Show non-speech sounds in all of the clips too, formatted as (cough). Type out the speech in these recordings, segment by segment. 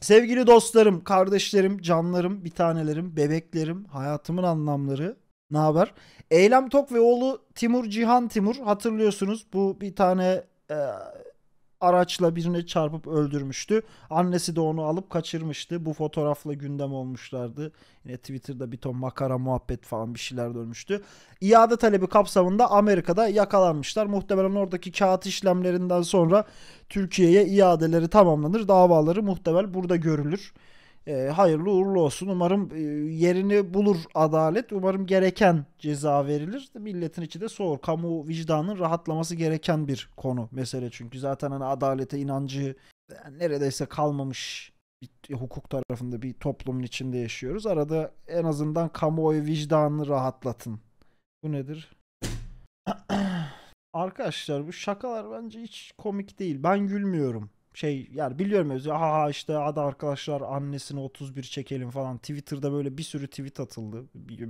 Sevgili dostlarım, kardeşlerim, canlarım, bir tanelerim, bebeklerim, hayatımın anlamları. Ne haber? Eylem Tok ve oğlu Timur Cihan Timur hatırlıyorsunuz. Bu bir tane e, araçla birine çarpıp öldürmüştü. Annesi de onu alıp kaçırmıştı. Bu fotoğrafla gündem olmuşlardı. Yine Twitter'da bir ton makara muhabbet falan bir şeyler dönmüştü. İade talebi kapsamında Amerika'da yakalanmışlar. Muhtemelen oradaki kağıt işlemlerinden sonra Türkiye'ye iadeleri tamamlanır. Davaları muhtemel burada görülür. E, hayırlı uğurlu olsun. Umarım e, yerini bulur adalet. Umarım gereken ceza verilir. Milletin içi de soğur. Kamu vicdanının rahatlaması gereken bir konu mesele çünkü. Zaten hani adalete inancı yani neredeyse kalmamış bir, hukuk tarafında bir toplumun içinde yaşıyoruz. Arada en azından kamuoyu vicdanını rahatlatın. Bu nedir? (clears throat) Arkadaşlar bu şakalar bence hiç komik değil. Ben gülmüyorum şey yani biliyorum özü ha işte hadi arkadaşlar annesini 31 çekelim falan Twitter'da böyle bir sürü tweet atıldı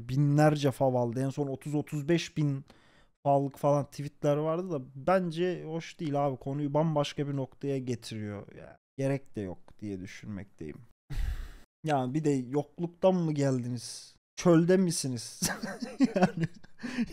binlerce fav aldı en son 30-35 bin favlık falan tweetler vardı da bence hoş değil abi konuyu bambaşka bir noktaya getiriyor yani gerek de yok diye düşünmekteyim (laughs) yani bir de yokluktan mı geldiniz çölde misiniz (laughs) yani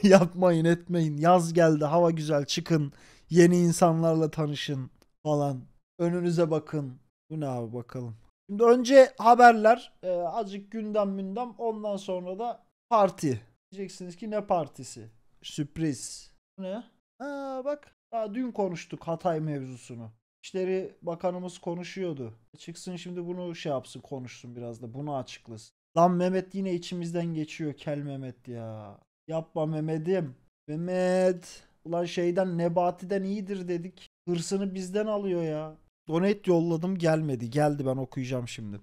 yapmayın etmeyin yaz geldi hava güzel çıkın yeni insanlarla tanışın falan. Önünüze bakın. Bu ne abi bakalım. Şimdi önce haberler. E, azıcık gündem mündem. Ondan sonra da parti. Diyeceksiniz ki ne partisi? Sürpriz. Bu ne? Ha bak. Daha dün konuştuk Hatay mevzusunu. İşleri Bakanımız konuşuyordu. Çıksın şimdi bunu şey yapsın konuşsun biraz da bunu açıklasın. Lan Mehmet yine içimizden geçiyor kel Mehmet ya. Yapma Mehmet'im. Mehmet. Ulan şeyden Nebati'den iyidir dedik. Hırsını bizden alıyor ya. Donate yolladım gelmedi. Geldi ben okuyacağım şimdi.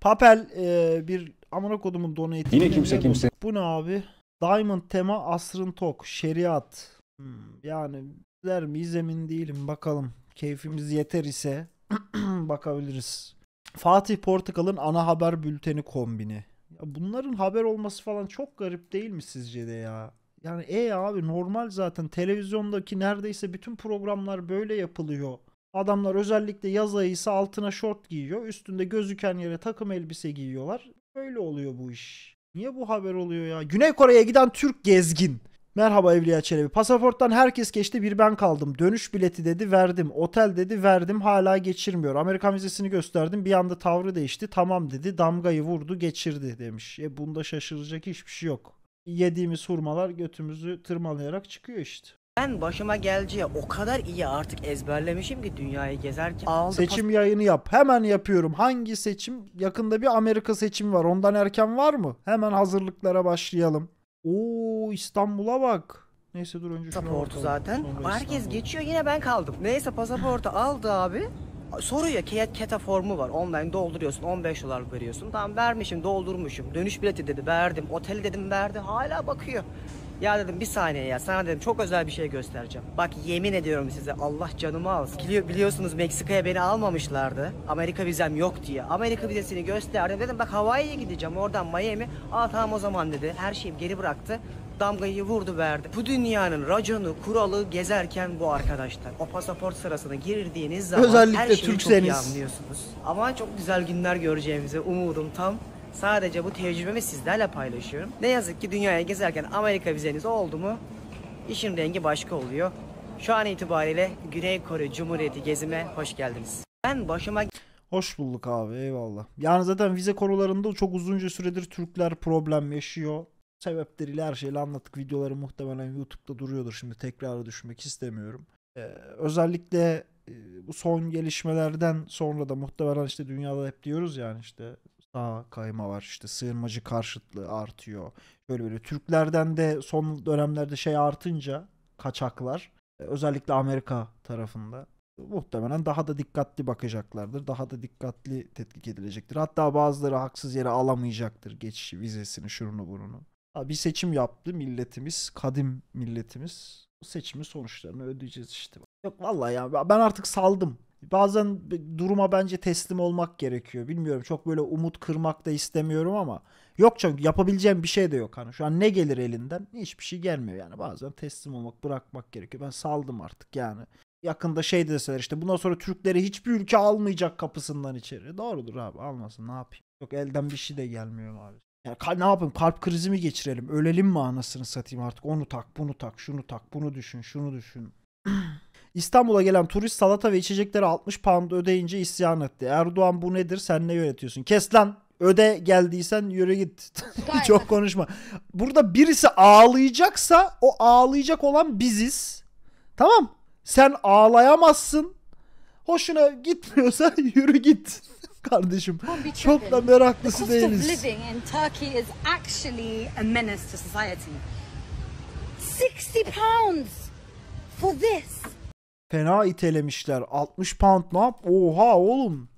Papel e, bir amına kodumun donate. Yine kimse kimse. Bu ne abi? Diamond tema asrın tok şeriat. Hmm, yani der miyiz emin değilim bakalım. Keyfimiz yeter ise (clears throat) bakabiliriz. Fatih Portakal'ın ana haber bülteni kombini. Ya bunların haber olması falan çok garip değil mi sizce de ya? Yani e abi normal zaten televizyondaki neredeyse bütün programlar böyle yapılıyor. Adamlar özellikle yaz ayı ise altına şort giyiyor. Üstünde gözüken yere takım elbise giyiyorlar. Böyle oluyor bu iş. Niye bu haber oluyor ya? Güney Kore'ye giden Türk gezgin. Merhaba Evliya Çelebi. Pasaporttan herkes geçti bir ben kaldım. Dönüş bileti dedi verdim. Otel dedi verdim hala geçirmiyor. Amerikan vizesini gösterdim bir anda tavrı değişti. Tamam dedi damgayı vurdu geçirdi demiş. E bunda şaşıracak hiçbir şey yok. Yediğimiz hurmalar götümüzü tırmalayarak çıkıyor işte. Ben başıma geleceği o kadar iyi artık ezberlemişim ki dünyayı gezerken. Aldı Seçim yayını yap. Hemen yapıyorum. Hangi seçim? Yakında bir Amerika seçimi var. Ondan erken var mı? Hemen hazırlıklara başlayalım. Oo İstanbul'a bak. Neyse dur önce pasaportu zaten. Sonra Herkes geçiyor yine ben kaldım. Neyse pasaportu aldı abi. Soruyor ki keta formu var. Online dolduruyorsun. 15 dolar veriyorsun. Tamam vermişim doldurmuşum. Dönüş bileti dedi verdim. Oteli dedim verdi. Hala bakıyor. Ya dedim bir saniye ya sana dedim çok özel bir şey göstereceğim. Bak yemin ediyorum size Allah canımı alsın. Bili biliyorsunuz Meksika'ya beni almamışlardı. Amerika vizem yok diye. Amerika vizesini gösterdim dedim bak Hawaii'ye gideceğim oradan Miami. Aa tamam o zaman dedi her şeyi geri bıraktı damgayı vurdu verdi. Bu dünyanın raconu, kuralı gezerken bu arkadaşlar. O pasaport sırasına girdiğiniz zaman Özellikle her şeyi Türkseniz. çok iyi anlıyorsunuz. Ama çok güzel günler göreceğimize umudum tam. Sadece bu tecrübemi sizlerle paylaşıyorum. Ne yazık ki dünyaya gezerken Amerika vizeniz oldu mu işin rengi başka oluyor. Şu an itibariyle Güney Kore Cumhuriyeti gezime hoş geldiniz. Ben başıma... Hoş bulduk abi eyvallah. Yani zaten vize konularında çok uzunca süredir Türkler problem yaşıyor. Sebepleriyle her şeyle anlattık. Videoları muhtemelen YouTube'da duruyordur. Şimdi tekrar düşmek istemiyorum. Ee, özellikle e, bu son gelişmelerden sonra da muhtemelen işte dünyada hep diyoruz yani işte sağ kayma var. işte sığınmacı karşıtlığı artıyor. Böyle böyle Türklerden de son dönemlerde şey artınca kaçaklar e, özellikle Amerika tarafında muhtemelen daha da dikkatli bakacaklardır. Daha da dikkatli tetkik edilecektir. Hatta bazıları haksız yere alamayacaktır geçiş vizesini, şurunu burunu. Bir seçim yaptı milletimiz, kadim milletimiz. Bu seçimin sonuçlarını ödeyeceğiz işte. Yok vallahi ya ben artık saldım. Bazen duruma bence teslim olmak gerekiyor. Bilmiyorum çok böyle umut kırmak da istemiyorum ama yok çünkü yapabileceğim bir şey de yok hani. Şu an ne gelir elinden? Hiçbir şey gelmiyor yani. Bazen teslim olmak, bırakmak gerekiyor. Ben saldım artık yani. Yakında şey deseler işte bundan sonra Türkleri hiçbir ülke almayacak kapısından içeri. Doğrudur abi almasın ne yapayım. Yok elden bir şey de gelmiyor abi. Yani ne yapayım kalp krizi mi geçirelim ölelim mi anasını satayım artık onu tak bunu tak şunu tak bunu düşün şunu düşün. (clears throat) İstanbul'a gelen turist salata ve içecekleri 60 pound ödeyince isyan etti. Erdoğan bu nedir sen ne yönetiyorsun? Kes lan öde geldiysen yürü git. (laughs) Çok konuşma. Burada birisi ağlayacaksa o ağlayacak olan biziz. Tamam. Sen ağlayamazsın. Hoşuna gitmiyorsa (laughs) yürü git. (laughs) Kardeşim çok da meraklısı değiliz. for this. Fena itelemişler. 60 pound ne yap? Oha oğlum.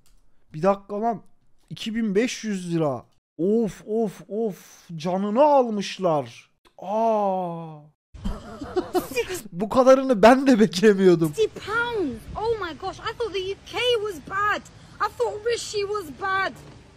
Bir dakika lan. 2500 lira. Of of of. Canını almışlar. Aa. Bu kadarını ben de beklemiyordum. 60 pounds. Oh my gosh. I thought the UK was bad. I thought Rishi was bad.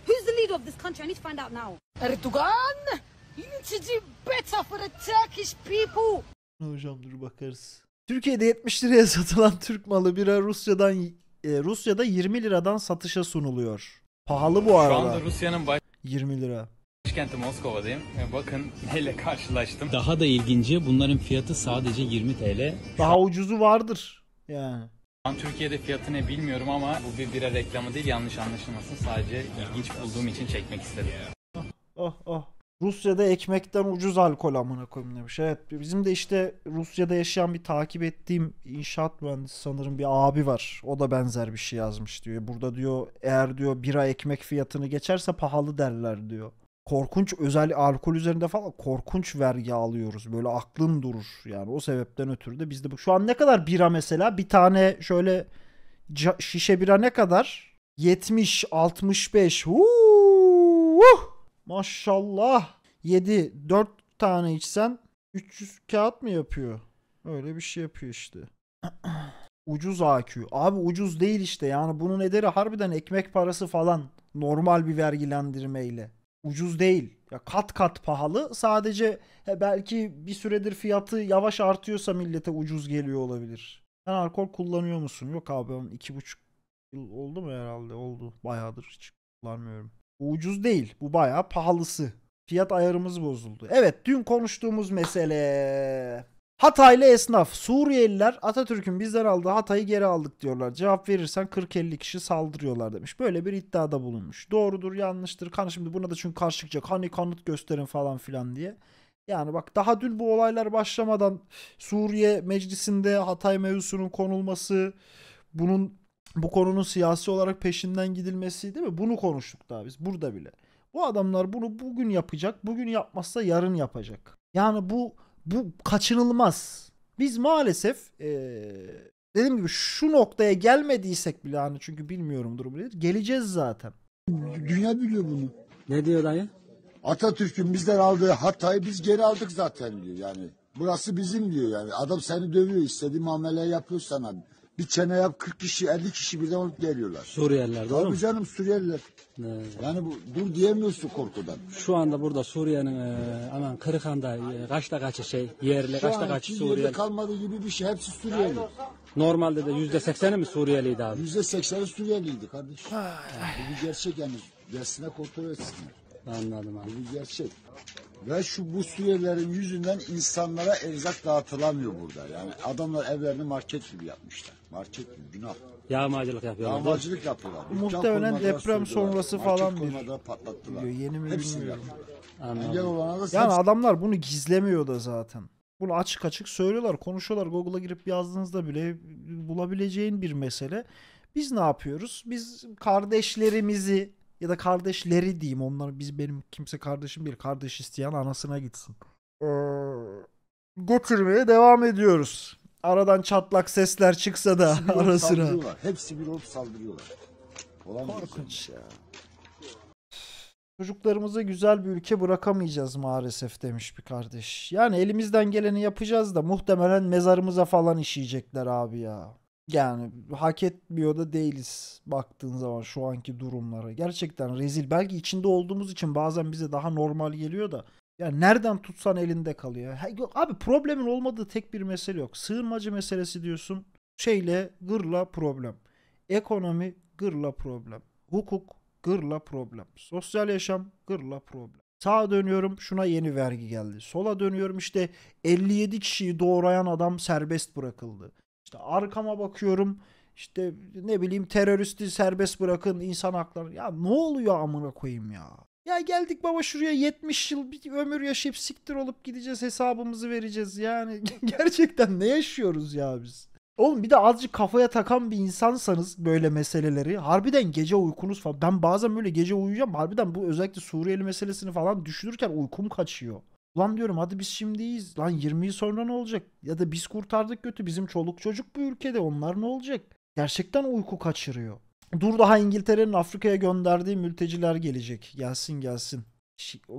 Who's the leader of this country? I need to find out now. Erdogan, you need to do better for the Turkish people. Hocam dur bakarız. Türkiye'de 70 liraya (laughs) satılan Türk malı bira Rusya'dan e, Rusya'da 20 liradan satışa sunuluyor. Pahalı bu arada. Şu anda Rusya'nın baş... 20 lira. Başkenti Moskova'dayım. E, bakın (laughs) neyle karşılaştım. Daha da ilginci bunların fiyatı sadece 20 TL. Daha ucuzu vardır yani. An Türkiye'de fiyatı ne bilmiyorum ama bu bir bira reklamı değil yanlış anlaşılmasın. Sadece ilginç bulduğum için çekmek istedim. Oh oh. oh. Rusya'da ekmekten ucuz alkol amına koyayım demiş. Evet bizim de işte Rusya'da yaşayan bir takip ettiğim inşaat mühendisi sanırım bir abi var. O da benzer bir şey yazmış diyor. Burada diyor eğer diyor bira ekmek fiyatını geçerse pahalı derler diyor. Korkunç özel alkol üzerinde falan korkunç vergi alıyoruz. Böyle aklın durur yani o sebepten ötürü de bizde bu. Şu an ne kadar bira mesela bir tane şöyle şişe bira ne kadar? 70, 65, huuu, uh! Maşallah. 7 4 tane içsen 300 kağıt mı yapıyor? Öyle bir şey yapıyor işte. (clears throat) ucuz AQ. Abi ucuz değil işte yani bunun ederi harbiden ekmek parası falan normal bir vergilendirmeyle. Ucuz değil. Ya kat kat pahalı. Sadece belki bir süredir fiyatı yavaş artıyorsa millete ucuz geliyor olabilir. Sen alkol kullanıyor musun? Yok abi ben iki buçuk yıl oldu mu herhalde? Oldu. Bayağıdır hiç kullanmıyorum. Bu ucuz değil. Bu bayağı pahalısı. Fiyat ayarımız bozuldu. Evet dün konuştuğumuz mesele. Hataylı esnaf. Suriyeliler Atatürk'ün bizden aldığı Hatay'ı geri aldık diyorlar. Cevap verirsen 40-50 kişi saldırıyorlar demiş. Böyle bir iddiada bulunmuş. Doğrudur yanlıştır. Kan şimdi buna da çünkü karşı çıkacak. Hani kanıt gösterin falan filan diye. Yani bak daha dün bu olaylar başlamadan Suriye meclisinde Hatay mevzusunun konulması, bunun bu konunun siyasi olarak peşinden gidilmesi değil mi? Bunu konuştuk daha biz burada bile. Bu adamlar bunu bugün yapacak. Bugün yapmazsa yarın yapacak. Yani bu bu kaçınılmaz. Biz maalesef ee, dediğim gibi şu noktaya gelmediysek bile hani çünkü bilmiyorum durumu nedir. Geleceğiz zaten. Dünya biliyor bunu. Ne diyor dayı? Atatürk'ün bizden aldığı hatayı biz geri aldık zaten diyor yani. Burası bizim diyor yani. Adam seni dövüyor. istediği muamele yapıyor sana. Bir çene yap 40 kişi 50 kişi birden olup geliyorlar. Suriyeliler doğru mu? canım Suriyeliler. Ne? Yani bu, dur diyemiyorsun korkudan. Şu anda burada Suriye'nin e, aman Kırıkhan'da e, kaçta kaçı şey yerli Şu kaçta an kaçı hiçbir yerde Suriyeli. gibi bir şey hepsi Suriyeli. Normalde de yüzde sekseni mi Suriyeliydi abi? Yüzde sekseni Suriyeliydi kardeşim. Bu bir gerçek yani dersine kontrol etsinler. Anladım Bu abi. bir gerçek. Ve şu bu Suriyelilerin yüzünden insanlara erzak dağıtılamıyor burada. Yani adamlar evlerini market gibi yapmışlar market gibi günah. Yağmacılık yapıyorlar. Yağmacılık yapıyorlar. Muhtemelen deprem sonrası falan bir kurmadılar, patlattılar. Yeni mi bilmiyorum. Yani adamlar bunu gizlemiyor da zaten. Bunu açık açık söylüyorlar, konuşuyorlar. Google'a girip yazdığınızda bile bulabileceğin bir mesele. Biz ne yapıyoruz? Biz kardeşlerimizi ya da kardeşleri diyeyim. Onlar biz benim kimse kardeşim değil. Kardeş isteyen anasına gitsin. Ee, götürmeye devam ediyoruz aradan çatlak sesler çıksa da Hepsi ara sıra. Hepsi bir olup saldırıyorlar. Olan Korkunç ya. Çocuklarımıza güzel bir ülke bırakamayacağız maalesef demiş bir kardeş. Yani elimizden geleni yapacağız da muhtemelen mezarımıza falan işleyecekler abi ya. Yani hak etmiyor da değiliz baktığın zaman şu anki durumlara. Gerçekten rezil. Belki içinde olduğumuz için bazen bize daha normal geliyor da yani nereden tutsan elinde kalıyor. abi problemin olmadığı tek bir mesele yok. Sığınmacı meselesi diyorsun. Şeyle gırla problem. Ekonomi gırla problem. Hukuk gırla problem. Sosyal yaşam gırla problem. Sağa dönüyorum şuna yeni vergi geldi. Sola dönüyorum işte 57 kişiyi doğrayan adam serbest bırakıldı. İşte arkama bakıyorum işte ne bileyim teröristi serbest bırakın insan hakları. Ya ne oluyor amına koyayım ya? Ya geldik baba şuraya 70 yıl bir ömür yaşayıp siktir olup gideceğiz hesabımızı vereceğiz. Yani (laughs) gerçekten ne yaşıyoruz ya biz? Oğlum bir de azıcık kafaya takan bir insansanız böyle meseleleri harbiden gece uykunuz falan. Ben bazen böyle gece uyuyacağım harbiden bu özellikle Suriyeli meselesini falan düşünürken uykum kaçıyor. lan diyorum hadi biz şimdiyiz Lan 20 yıl sonra ne olacak? Ya da biz kurtardık kötü bizim çoluk çocuk bu ülkede onlar ne olacak? Gerçekten uyku kaçırıyor. Dur daha İngiltere'nin Afrika'ya gönderdiği mülteciler gelecek. Gelsin gelsin.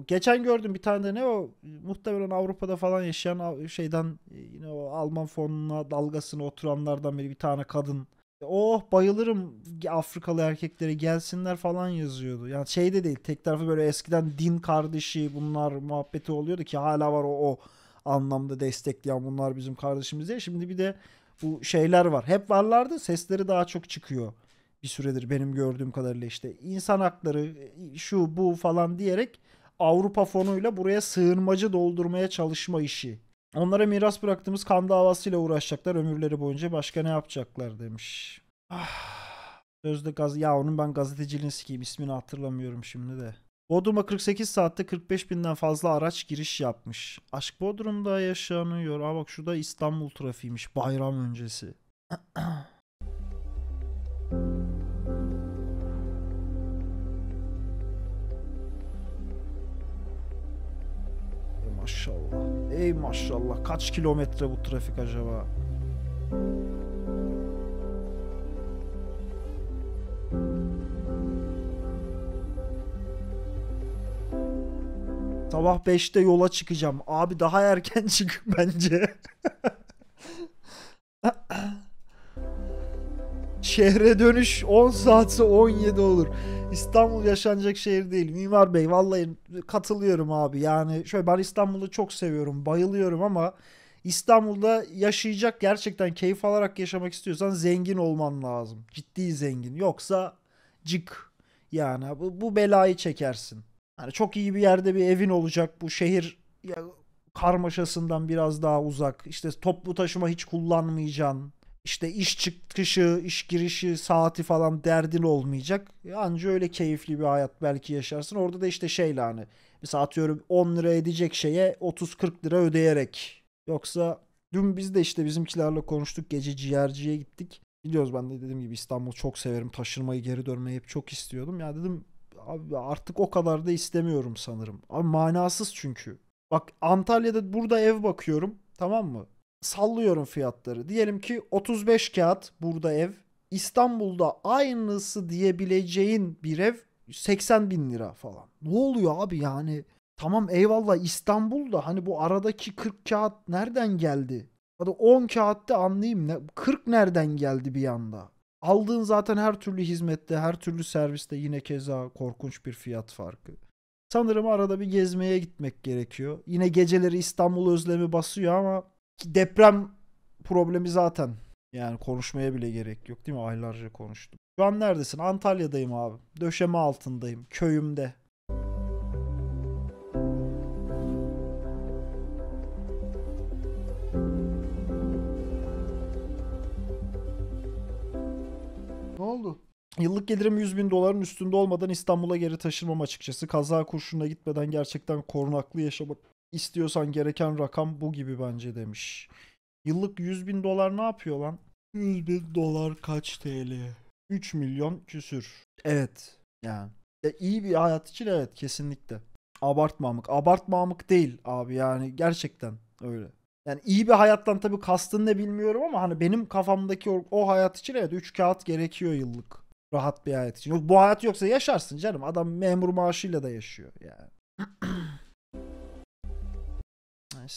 Geçen gördüm bir tane de ne o muhtemelen Avrupa'da falan yaşayan şeyden e, yine o Alman fonuna dalgasını oturanlardan biri bir tane kadın. Oh bayılırım Afrikalı erkeklere gelsinler falan yazıyordu. Yani şey de değil tek tarafı böyle eskiden din kardeşi bunlar muhabbeti oluyordu ki hala var o, o anlamda destekleyen bunlar bizim kardeşimiz diye. Şimdi bir de bu şeyler var. Hep varlardı sesleri daha çok çıkıyor bir süredir benim gördüğüm kadarıyla işte insan hakları e, şu bu falan diyerek Avrupa fonuyla buraya sığınmacı doldurmaya çalışma işi. Onlara miras bıraktığımız kan davasıyla uğraşacaklar ömürleri boyunca başka ne yapacaklar demiş. Ah. Sözde gaz ya onun ben gazeteciliğini sikeyim ismini hatırlamıyorum şimdi de. Bodrum'a 48 saatte 45 binden fazla araç giriş yapmış. Aşk Bodrum'da yaşanıyor. Aa bak şurada İstanbul trafiğiymiş bayram öncesi. (clears throat) Maşallah. Ey maşallah. Kaç kilometre bu trafik acaba? Sabah 5'te yola çıkacağım. Abi daha erken (laughs) çık bence. (laughs) Şehre dönüş 10 saatse 17 olur. İstanbul yaşanacak şehir değil. Mimar Bey vallahi katılıyorum abi. Yani şöyle ben İstanbul'u çok seviyorum. Bayılıyorum ama İstanbul'da yaşayacak gerçekten keyif alarak yaşamak istiyorsan zengin olman lazım. Ciddi zengin. Yoksa cık yani bu, bu belayı çekersin. Yani çok iyi bir yerde bir evin olacak. Bu şehir ya, karmaşasından biraz daha uzak. İşte toplu taşıma hiç kullanmayacaksın işte iş çıkışı, iş girişi, saati falan derdin olmayacak. Anca öyle keyifli bir hayat belki yaşarsın. Orada da işte şeyle hani mesela atıyorum 10 lira edecek şeye 30-40 lira ödeyerek. Yoksa dün biz de işte bizimkilerle konuştuk. Gece ciğerciye gittik. Biliyoruz ben de dediğim gibi İstanbul çok severim. Taşınmayı geri dönmeyi hep çok istiyordum. Ya dedim abi artık o kadar da istemiyorum sanırım. Abi manasız çünkü. Bak Antalya'da burada ev bakıyorum. Tamam mı? sallıyorum fiyatları. Diyelim ki 35 kağıt burada ev. İstanbul'da aynısı diyebileceğin bir ev 80 bin lira falan. Ne oluyor abi yani? Tamam eyvallah İstanbul'da hani bu aradaki 40 kağıt nereden geldi? Hadi 10 kağıtta anlayayım ne 40 nereden geldi bir anda? Aldığın zaten her türlü hizmette, her türlü serviste yine keza korkunç bir fiyat farkı. Sanırım arada bir gezmeye gitmek gerekiyor. Yine geceleri İstanbul özlemi basıyor ama deprem problemi zaten yani konuşmaya bile gerek yok değil mi? Aylarca konuştum. Şu an neredesin? Antalya'dayım abi. Döşeme altındayım. Köyümde. Ne oldu? Yıllık gelirim 100 bin doların üstünde olmadan İstanbul'a geri taşınmam açıkçası. Kaza kurşuna gitmeden gerçekten korunaklı yaşamak istiyorsan gereken rakam bu gibi bence demiş. Yıllık 100 bin dolar ne yapıyor lan? 100 bin dolar kaç TL? 3 milyon küsür. Evet yani. Ya e, iyi bir hayat için evet kesinlikle. Abartmamık. Abartmamık değil abi yani gerçekten öyle. Yani iyi bir hayattan tabii kastın ne bilmiyorum ama hani benim kafamdaki o, o hayat için evet 3 kağıt gerekiyor yıllık. Rahat bir hayat için. Yok, bu hayat yoksa yaşarsın canım. Adam memur maaşıyla da yaşıyor yani. (clears throat) Nice.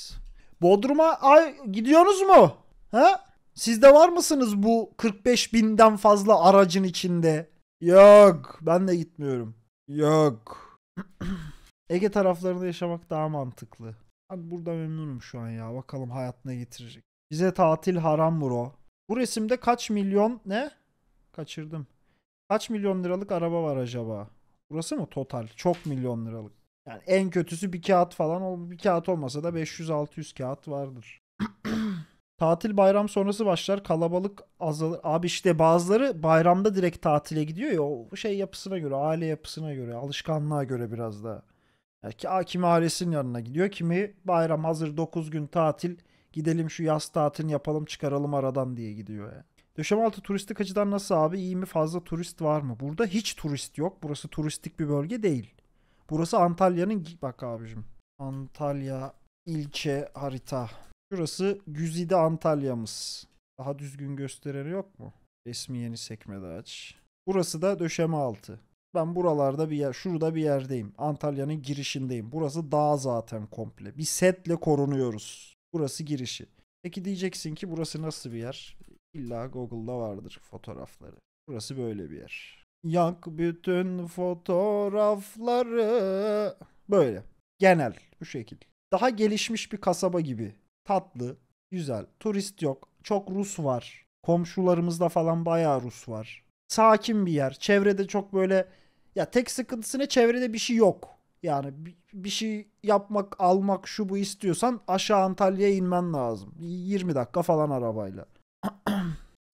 Bodrum'a ay gidiyorsunuz mu? Ha? Siz de var mısınız bu 45 binden fazla aracın içinde? Yok. Ben de gitmiyorum. Yok. (clears throat) Ege taraflarında yaşamak daha mantıklı. Ben burada memnunum şu an ya. Bakalım hayat ne getirecek. Bize tatil haram bro. Bu resimde kaç milyon ne? Kaçırdım. Kaç milyon liralık araba var acaba? Burası mı total? Çok milyon liralık. Yani en kötüsü bir kağıt falan. O bir kağıt olmasa da 500-600 kağıt vardır. (clears throat) Tatil bayram sonrası başlar. Kalabalık azalır. Abi işte bazıları bayramda direkt tatile gidiyor ya. O şey yapısına göre, aile yapısına göre, alışkanlığa göre biraz da. Yani kimi ailesinin yanına gidiyor. Kimi bayram hazır 9 gün tatil. Gidelim şu yaz tatilini yapalım çıkaralım aradan diye gidiyor yani. altı turistik açıdan nasıl abi? İyi mi? Fazla turist var mı? Burada hiç turist yok. Burası turistik bir bölge değil. Burası Antalya'nın bak abicim. Antalya ilçe harita. Şurası Güzide Antalya'mız. Daha düzgün göstereni yok mu? Resmi yeni sekmede aç. Burası da döşeme altı. Ben buralarda bir yer, şurada bir yerdeyim. Antalya'nın girişindeyim. Burası dağ zaten komple. Bir setle korunuyoruz. Burası girişi. Peki diyeceksin ki burası nasıl bir yer? İlla Google'da vardır fotoğrafları. Burası böyle bir yer. Yak bütün fotoğrafları. Böyle. Genel bu şekil. Daha gelişmiş bir kasaba gibi. Tatlı, güzel. Turist yok. Çok Rus var. Komşularımızda falan bayağı Rus var. Sakin bir yer. Çevrede çok böyle ya tek sıkıntısı ne? Çevrede bir şey yok. Yani bir şey yapmak, almak şu bu istiyorsan aşağı Antalya'ya inmen lazım. 20 dakika falan arabayla. (clears throat)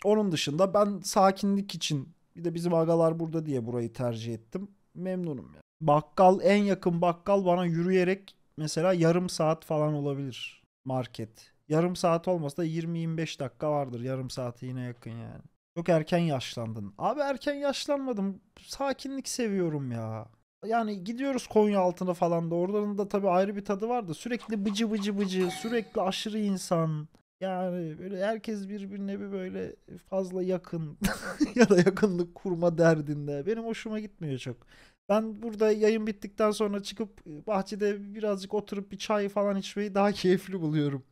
Onun dışında ben sakinlik için bir de bizim agalar burada diye burayı tercih ettim. Memnunum ya. Yani. Bakkal en yakın bakkal bana yürüyerek mesela yarım saat falan olabilir market. Yarım saat olmasa da 20-25 dakika vardır. Yarım saati yine yakın yani. Çok erken yaşlandın. Abi erken yaşlanmadım. Sakinlik seviyorum ya. Yani gidiyoruz Konya altına falan da oraların da tabii ayrı bir tadı var da sürekli bıcı bıcı bıcı, sürekli aşırı insan. Yani böyle herkes birbirine bir böyle fazla yakın (laughs) ya da yakınlık kurma derdinde. Benim hoşuma gitmiyor çok. Ben burada yayın bittikten sonra çıkıp e, bahçede birazcık oturup bir çay falan içmeyi daha (laughs) keyifli buluyorum.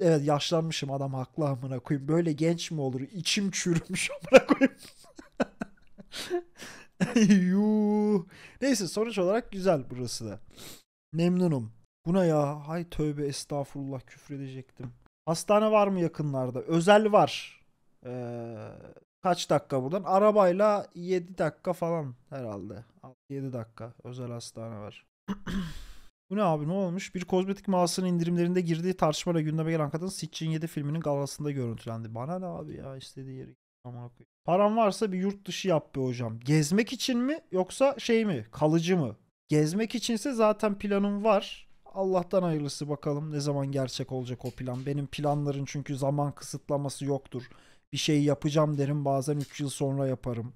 Evet yaşlanmışım adam haklı amına koyayım. Böyle genç mi olur? İçim çürümüş (laughs) amına koyayım. Yuh. Neyse sonuç olarak güzel burası da. Memnunum. Buna ya hay tövbe estağfurullah küfredecektim. Hastane var mı yakınlarda? Özel var. Ee, kaç dakika buradan? Arabayla 7 dakika falan herhalde. 7 dakika özel hastane var. (clears throat) Bu ne abi ne olmuş? Bir kozmetik mağazasının indirimlerinde girdiği tartışmayla gündeme gelen kadın Sitchin 7 filminin galasında görüntülendi. Bana ne abi ya istediği yeri. Param varsa bir yurt dışı yap be hocam. Gezmek için mi yoksa şey mi? Kalıcı mı? Gezmek içinse zaten planım var. Allah'tan hayırlısı bakalım ne zaman gerçek olacak o plan. Benim planların çünkü zaman kısıtlaması yoktur. Bir şey yapacağım derim bazen 3 yıl sonra yaparım.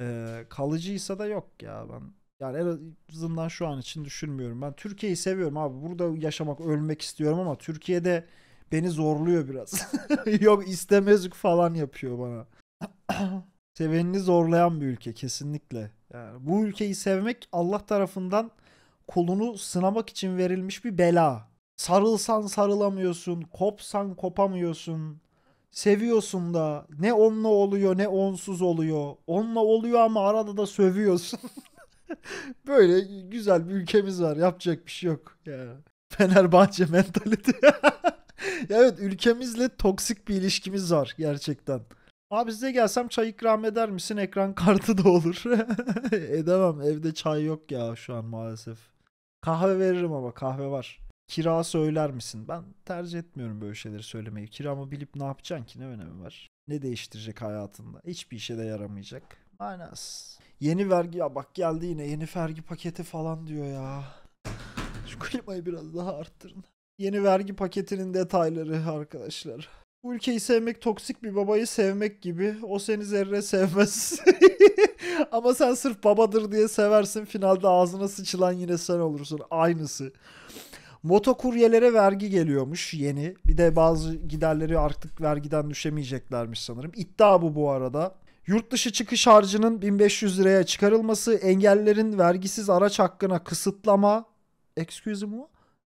Ee, kalıcıysa da yok ya ben. Yani en azından şu an için düşünmüyorum. Ben Türkiye'yi seviyorum abi. Burada yaşamak, ölmek istiyorum ama Türkiye'de beni zorluyor biraz. (laughs) yok istemezlik falan yapıyor bana. (clears throat) Sevenini zorlayan bir ülke kesinlikle. Yani bu ülkeyi sevmek Allah tarafından kulunu sınamak için verilmiş bir bela. Sarılsan sarılamıyorsun, kopsan kopamıyorsun. Seviyorsun da ne onunla oluyor ne onsuz oluyor. Onunla oluyor ama arada da sövüyorsun. (laughs) Böyle güzel bir ülkemiz var. Yapacak bir şey yok. Yani. Fenerbahçe mentaliti. (laughs) evet ülkemizle toksik bir ilişkimiz var gerçekten. Abi size gelsem çay ikram eder misin? Ekran kartı da olur. (laughs) Edemem. Evde çay yok ya şu an maalesef. Kahve veririm ama kahve var. Kira söyler misin? Ben tercih etmiyorum böyle şeyleri söylemeyi. Kiramı bilip ne yapacaksın ki? Ne önemi var? Ne değiştirecek hayatında? Hiçbir işe de yaramayacak. Manas. Yeni vergi ya bak geldi yine yeni vergi paketi falan diyor ya. Şu klimayı biraz daha arttırın. Yeni vergi paketinin detayları arkadaşlar. Bu ülkeyi sevmek toksik bir babayı sevmek gibi. O seni zerre sevmez. (laughs) Ama sen sırf babadır diye seversin. Finalde ağzına sıçılan yine sen olursun. Aynısı. Motokuryelere vergi geliyormuş yeni. Bir de bazı giderleri artık vergiden düşemeyeceklermiş sanırım. İddia bu bu arada. Yurt dışı çıkış harcının 1500 liraya çıkarılması, engellerin vergisiz araç hakkına kısıtlama. Excuse me?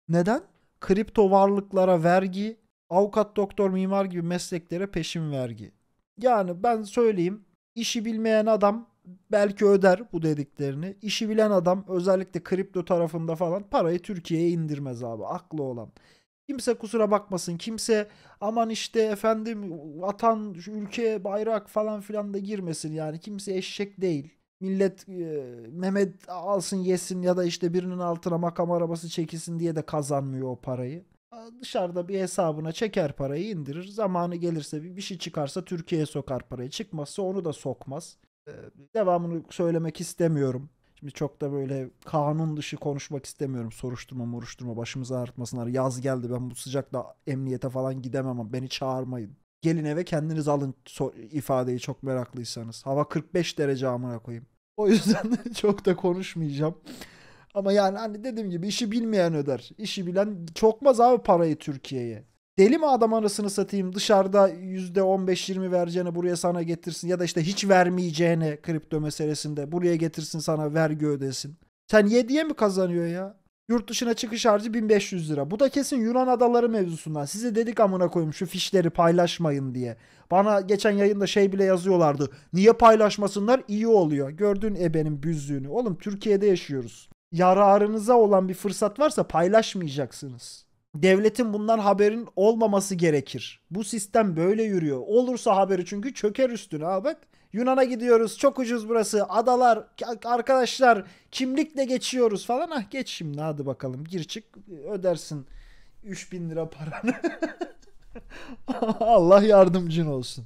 Neden? Kripto varlıklara vergi, avukat, doktor, mimar gibi mesleklere peşin vergi. Yani ben söyleyeyim işi bilmeyen adam belki öder bu dediklerini. İşi bilen adam özellikle kripto tarafında falan parayı Türkiye'ye indirmez abi aklı olan. Kimse kusura bakmasın. Kimse aman işte efendim vatan, ülke, bayrak falan filan da girmesin yani. Kimse eşek değil. Millet e, Mehmet alsın yesin ya da işte birinin altına makam arabası çekilsin diye de kazanmıyor o parayı dışarıda bir hesabına çeker parayı indirir. Zamanı gelirse bir, bir şey çıkarsa Türkiye'ye sokar parayı. Çıkmazsa onu da sokmaz. Ee, devamını söylemek istemiyorum. Şimdi çok da böyle kanun dışı konuşmak istemiyorum. Soruşturma moruşturma başımıza ağrıtmasınlar. Yaz geldi ben bu sıcakta emniyete falan gidemem ama beni çağırmayın. Gelin eve kendiniz alın so- ifadeyi çok meraklıysanız. Hava 45 derece amına koyayım. O yüzden (laughs) çok da konuşmayacağım. Ama yani hani dediğim gibi işi bilmeyen öder. İşi bilen çokmaz abi parayı Türkiye'ye. Deli mi adam arasını satayım dışarıda %15-20 vereceğine buraya sana getirsin ya da işte hiç vermeyeceğine kripto meselesinde buraya getirsin sana vergi ödesin. Sen yediye mi kazanıyor ya? Yurt dışına çıkış harcı 1500 lira. Bu da kesin Yunan adaları mevzusundan. Size dedik amına koyayım şu fişleri paylaşmayın diye. Bana geçen yayında şey bile yazıyorlardı. Niye paylaşmasınlar? İyi oluyor. Gördün ebenin büzlüğünü. Oğlum Türkiye'de yaşıyoruz yararınıza olan bir fırsat varsa paylaşmayacaksınız. Devletin bundan haberin olmaması gerekir. Bu sistem böyle yürüyor. Olursa haberi çünkü çöker üstüne ha bak. Yunan'a gidiyoruz çok ucuz burası adalar arkadaşlar kimlikle geçiyoruz falan. Ah geç şimdi hadi bakalım gir çık ödersin 3000 lira paranı. (laughs) Allah yardımcın olsun.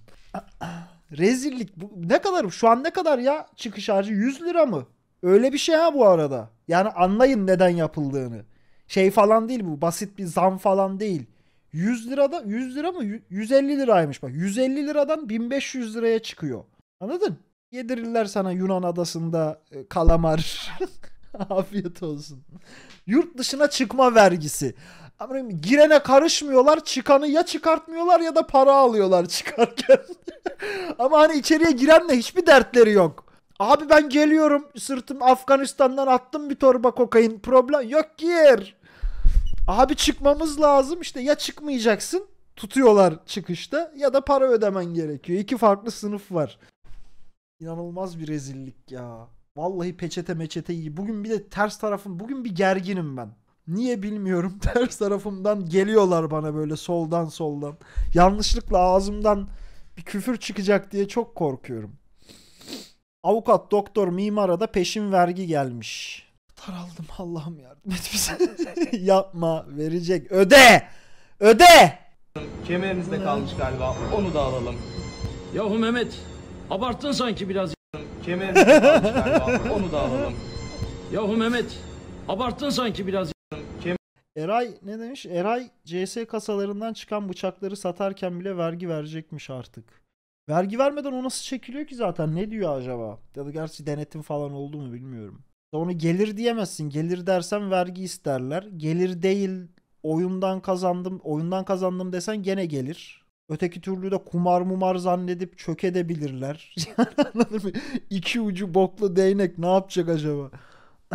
Rezillik. Bu, ne kadar şu an ne kadar ya çıkış harcı 100 lira mı? Öyle bir şey ha bu arada. Yani anlayın neden yapıldığını. Şey falan değil bu. Basit bir zam falan değil. 100 lirada 100 lira mı 150 liraymış bak. 150 liradan 1500 liraya çıkıyor. Anladın? Yedirirler sana Yunan adasında e, kalamar. (laughs) Afiyet olsun. Yurt dışına çıkma vergisi. Amirim, girene karışmıyorlar. Çıkanı ya çıkartmıyorlar ya da para alıyorlar (laughs) çıkarken. Ama hani içeriye girenle hiçbir dertleri yok. Abi ben geliyorum sırtım Afganistan'dan attım bir torba kokain problem yok ki Abi çıkmamız lazım işte ya çıkmayacaksın tutuyorlar çıkışta ya da para ödemen gerekiyor. İki farklı sınıf var. İnanılmaz bir rezillik ya. Vallahi peçete meçete iyi. Bugün bir de ters tarafım bugün bir gerginim ben. Niye bilmiyorum (laughs) ters tarafımdan geliyorlar bana böyle soldan soldan. Yanlışlıkla ağzımdan bir küfür çıkacak diye çok korkuyorum. Avukat, doktor, mimara da peşin vergi gelmiş. Daraldım Allah'ım yardım et bize. (laughs) Yapma, verecek. Öde! Öde! Kemerinizde kalmış galiba. Onu da alalım. Yahu Mehmet, abarttın sanki biraz. Kemerinizde kalmış galiba. Onu da alalım. Yahu Mehmet, abarttın sanki biraz. Eray ne demiş? Eray CS kasalarından çıkan bıçakları satarken bile vergi verecekmiş artık. Vergi vermeden o nasıl çekiliyor ki zaten? Ne diyor acaba? Ya da gerçi denetim falan oldu mu bilmiyorum. Onu gelir diyemezsin. Gelir dersen vergi isterler. Gelir değil oyundan kazandım, oyundan kazandım desen gene gelir. Öteki türlü de kumar mumar zannedip çökedebilirler. (laughs) Anladın mı? İki ucu boklu değnek ne yapacak acaba?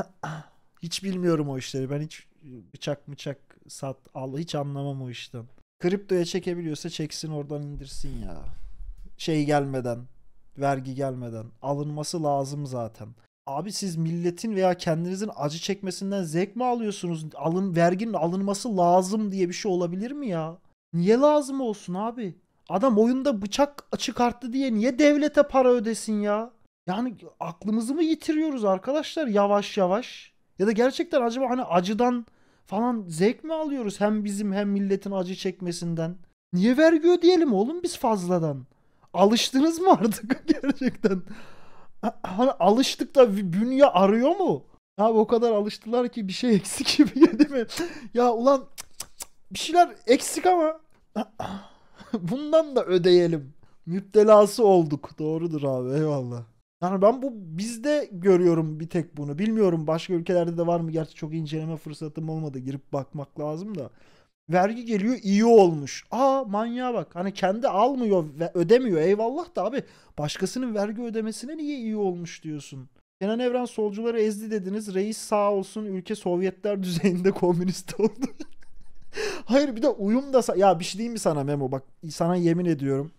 (clears throat) hiç bilmiyorum o işleri. Ben hiç bıçak bıçak sat al hiç anlamam o işten. Kriptoya çekebiliyorsa çeksin oradan indirsin ya şey gelmeden, vergi gelmeden alınması lazım zaten. Abi siz milletin veya kendinizin acı çekmesinden zevk mi alıyorsunuz? Alın verginin alınması lazım diye bir şey olabilir mi ya? Niye lazım olsun abi? Adam oyunda bıçak çıkarttı diye niye devlete para ödesin ya? Yani aklımızı mı yitiriyoruz arkadaşlar yavaş yavaş? Ya da gerçekten acaba hani acıdan falan zevk mi alıyoruz hem bizim hem milletin acı çekmesinden? Niye vergi ödeyelim oğlum biz fazladan? alıştınız mı artık (laughs) gerçekten? Hani alıştık da bünye arıyor mu? Abi o kadar alıştılar ki bir şey (laughs) eksik gibi değil mi? Ya ulan bir şeyler eksik ama (laughs) bundan da ödeyelim. Müptelası olduk. Doğrudur abi eyvallah. Yani ben bu bizde görüyorum bir tek bunu. Bilmiyorum başka ülkelerde de var mı? Gerçi çok inceleme fırsatım olmadı. Girip bakmak lazım da vergi geliyor iyi olmuş. Aa manyağa bak. Hani kendi almıyor ve ödemiyor. Eyvallah da abi başkasının vergi ödemesine niye iyi olmuş diyorsun? Kenan Evren solcuları ezdi dediniz. Reis sağ olsun ülke Sovyetler (laughs) düzeyinde komünist oldu. (laughs) Hayır bir de uyum da ya bir şey diyeyim mi sana Memo bak sana yemin ediyorum.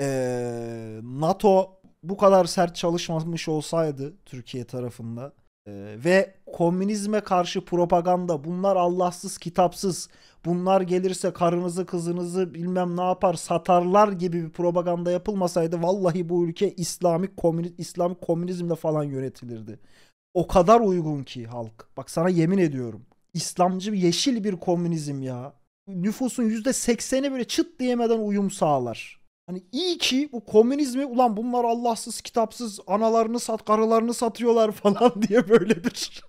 Ee, NATO bu kadar sert çalışmamış olsaydı Türkiye tarafında ee, ve komünizme karşı propaganda bunlar Allahsız kitapsız bunlar gelirse karınızı kızınızı bilmem ne yapar satarlar gibi bir propaganda yapılmasaydı vallahi bu ülke İslami komünist İslam komünizmle falan yönetilirdi. O kadar uygun ki halk. Bak sana yemin ediyorum. İslamcı yeşil bir komünizm ya. Nüfusun %80'i böyle çıt diyemeden uyum sağlar. Hani iyi ki bu komünizmi ulan bunlar Allahsız kitapsız analarını sat karılarını satıyorlar (laughs) falan diye böyle bir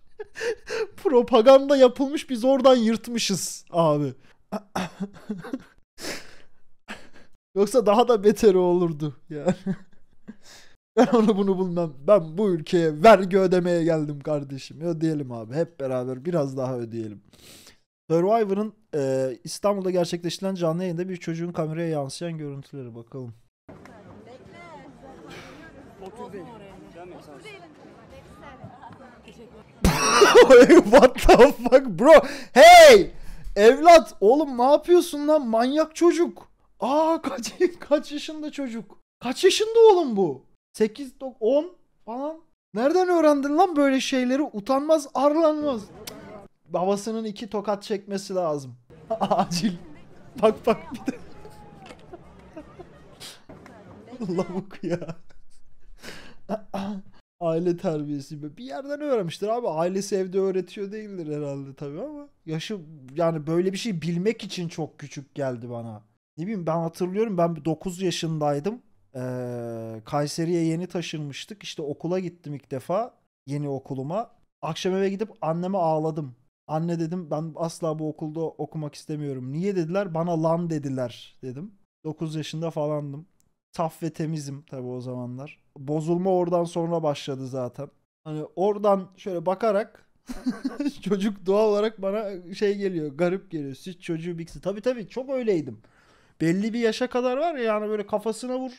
(laughs) propaganda yapılmış biz oradan yırtmışız abi. (laughs) Yoksa daha da beteri olurdu yani. ben onu bunu bulmam. Ben bu ülkeye vergi ödemeye geldim kardeşim. Ödeyelim abi hep beraber biraz daha ödeyelim. Survivor'ın ee, İstanbul'da gerçekleştirilen canlı yayında bir çocuğun kameraya yansıyan görüntüleri bakalım. What the fuck bro? Hey! Evlat oğlum ne yapıyorsun lan manyak çocuk. Aa kaç kaç yaşında çocuk? Kaç yaşında oğlum bu? 8 10 falan. Nereden öğrendin lan böyle şeyleri? Utanmaz, arlanmaz. Babasının iki tokat çekmesi lazım. (laughs) Acil. Bak bak bir de. Lavuk ya. (laughs) Aile terbiyesi bir yerden öğrenmiştir abi. Ailesi evde öğretiyor değildir herhalde tabii ama. Yaşı yani böyle bir şey bilmek için çok küçük geldi bana. Ne bileyim ben hatırlıyorum ben 9 yaşındaydım. Ee, Kayseri'ye yeni taşınmıştık. İşte okula gittim ilk defa yeni okuluma. Akşam eve gidip anneme ağladım. Anne dedim ben asla bu okulda okumak istemiyorum. Niye dediler? Bana lan dediler dedim. 9 yaşında falandım. Saf ve temizim tabii o zamanlar. Bozulma oradan sonra başladı zaten. Hani oradan şöyle bakarak (laughs) çocuk doğal olarak bana şey geliyor. Garip geliyor. Siz çocuğu biksi. Tabii tabii çok öyleydim. Belli bir yaşa kadar var ya yani böyle kafasına vur.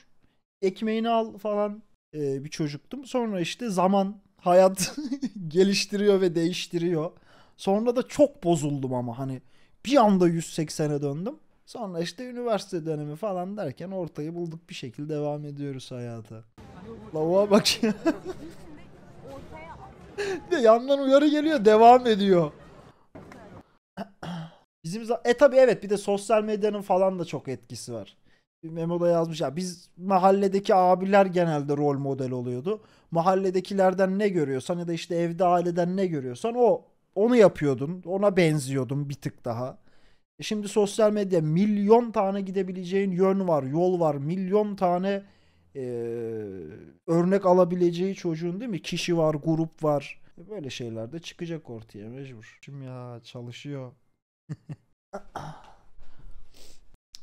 Ekmeğini al falan ee, bir çocuktum. Sonra işte zaman hayat (laughs) geliştiriyor ve değiştiriyor. Sonra da çok bozuldum ama hani bir anda 180'e döndüm. Sonra işte üniversite dönemi falan derken ortayı bulduk bir şekilde devam ediyoruz hayata. Lavuğa bak ya. (laughs) de yandan uyarı geliyor devam ediyor. (clears throat) Bizim e tabi evet bir de sosyal medyanın falan da çok etkisi var. Memo da yazmış ya biz mahalledeki abiler genelde rol model oluyordu. Mahalledekilerden ne görüyorsan ya da işte evde aileden ne görüyorsan o onu yapıyordum. Ona benziyordum bir tık daha. E şimdi sosyal medya milyon tane gidebileceğin yön var, yol var. Milyon tane e, örnek alabileceği çocuğun değil mi? Kişi var, grup var. E böyle şeyler de çıkacak ortaya mecbur. Şimdi ya çalışıyor. (laughs)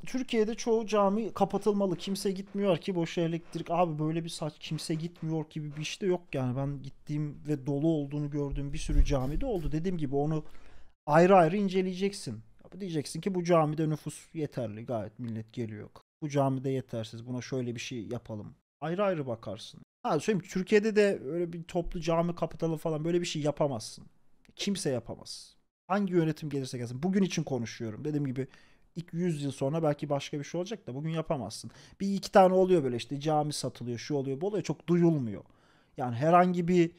Türkiye'de çoğu cami kapatılmalı. Kimse gitmiyor ki boş elektrik. Abi böyle bir saç kimse gitmiyor gibi bir iş de yok yani. Ben gittiğim ve dolu olduğunu gördüğüm bir sürü camide oldu. Dediğim gibi onu ayrı ayrı inceleyeceksin. Diyeceksin ki bu camide nüfus yeterli. Gayet millet geliyor. Bu camide yetersiz. Buna şöyle bir şey yapalım. Ayrı ayrı bakarsın. Ha söyleyeyim Türkiye'de de öyle bir toplu cami kapatalım falan böyle bir şey yapamazsın. Kimse yapamaz. Hangi yönetim gelirse gelsin. Bugün için konuşuyorum. Dediğim gibi ilk 100 yıl sonra belki başka bir şey olacak da bugün yapamazsın. Bir iki tane oluyor böyle işte cami satılıyor, şu oluyor, bu oluyor çok duyulmuyor. Yani herhangi bir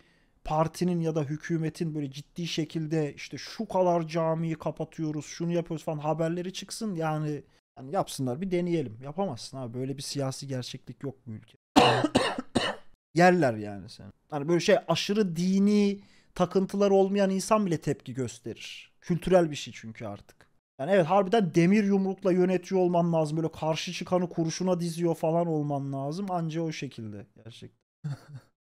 partinin ya da hükümetin böyle ciddi şekilde işte şu kadar camiyi kapatıyoruz, şunu yapıyoruz falan haberleri çıksın. Yani, yani yapsınlar bir deneyelim. Yapamazsın abi böyle bir siyasi gerçeklik yok bu ülke. (coughs) Yerler yani sen. Hani böyle şey aşırı dini takıntılar olmayan insan bile tepki gösterir. Kültürel bir şey çünkü artık. Yani evet harbiden demir yumrukla yönetiyor olman lazım. Böyle karşı çıkanı kurşuna diziyor falan olman lazım. Anca o şekilde gerçekten.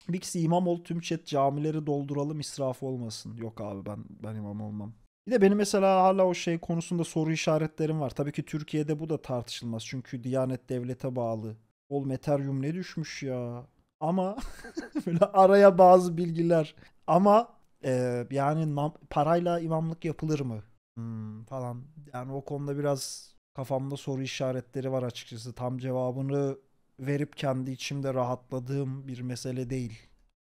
Mix imam ol tüm chat camileri dolduralım israf olmasın. Yok abi ben ben imam olmam. Bir de benim mesela hala o şey konusunda soru işaretlerim var. Tabii ki Türkiye'de bu da tartışılmaz. Çünkü Diyanet devlete bağlı. Ol meteryum ne düşmüş ya. Ama (laughs) böyle araya bazı bilgiler. Ama e, yani parayla imamlık yapılır mı? Hmm, falan. Yani o konuda biraz kafamda soru işaretleri var açıkçası. Tam cevabını verip kendi içimde rahatladığım bir mesele değil.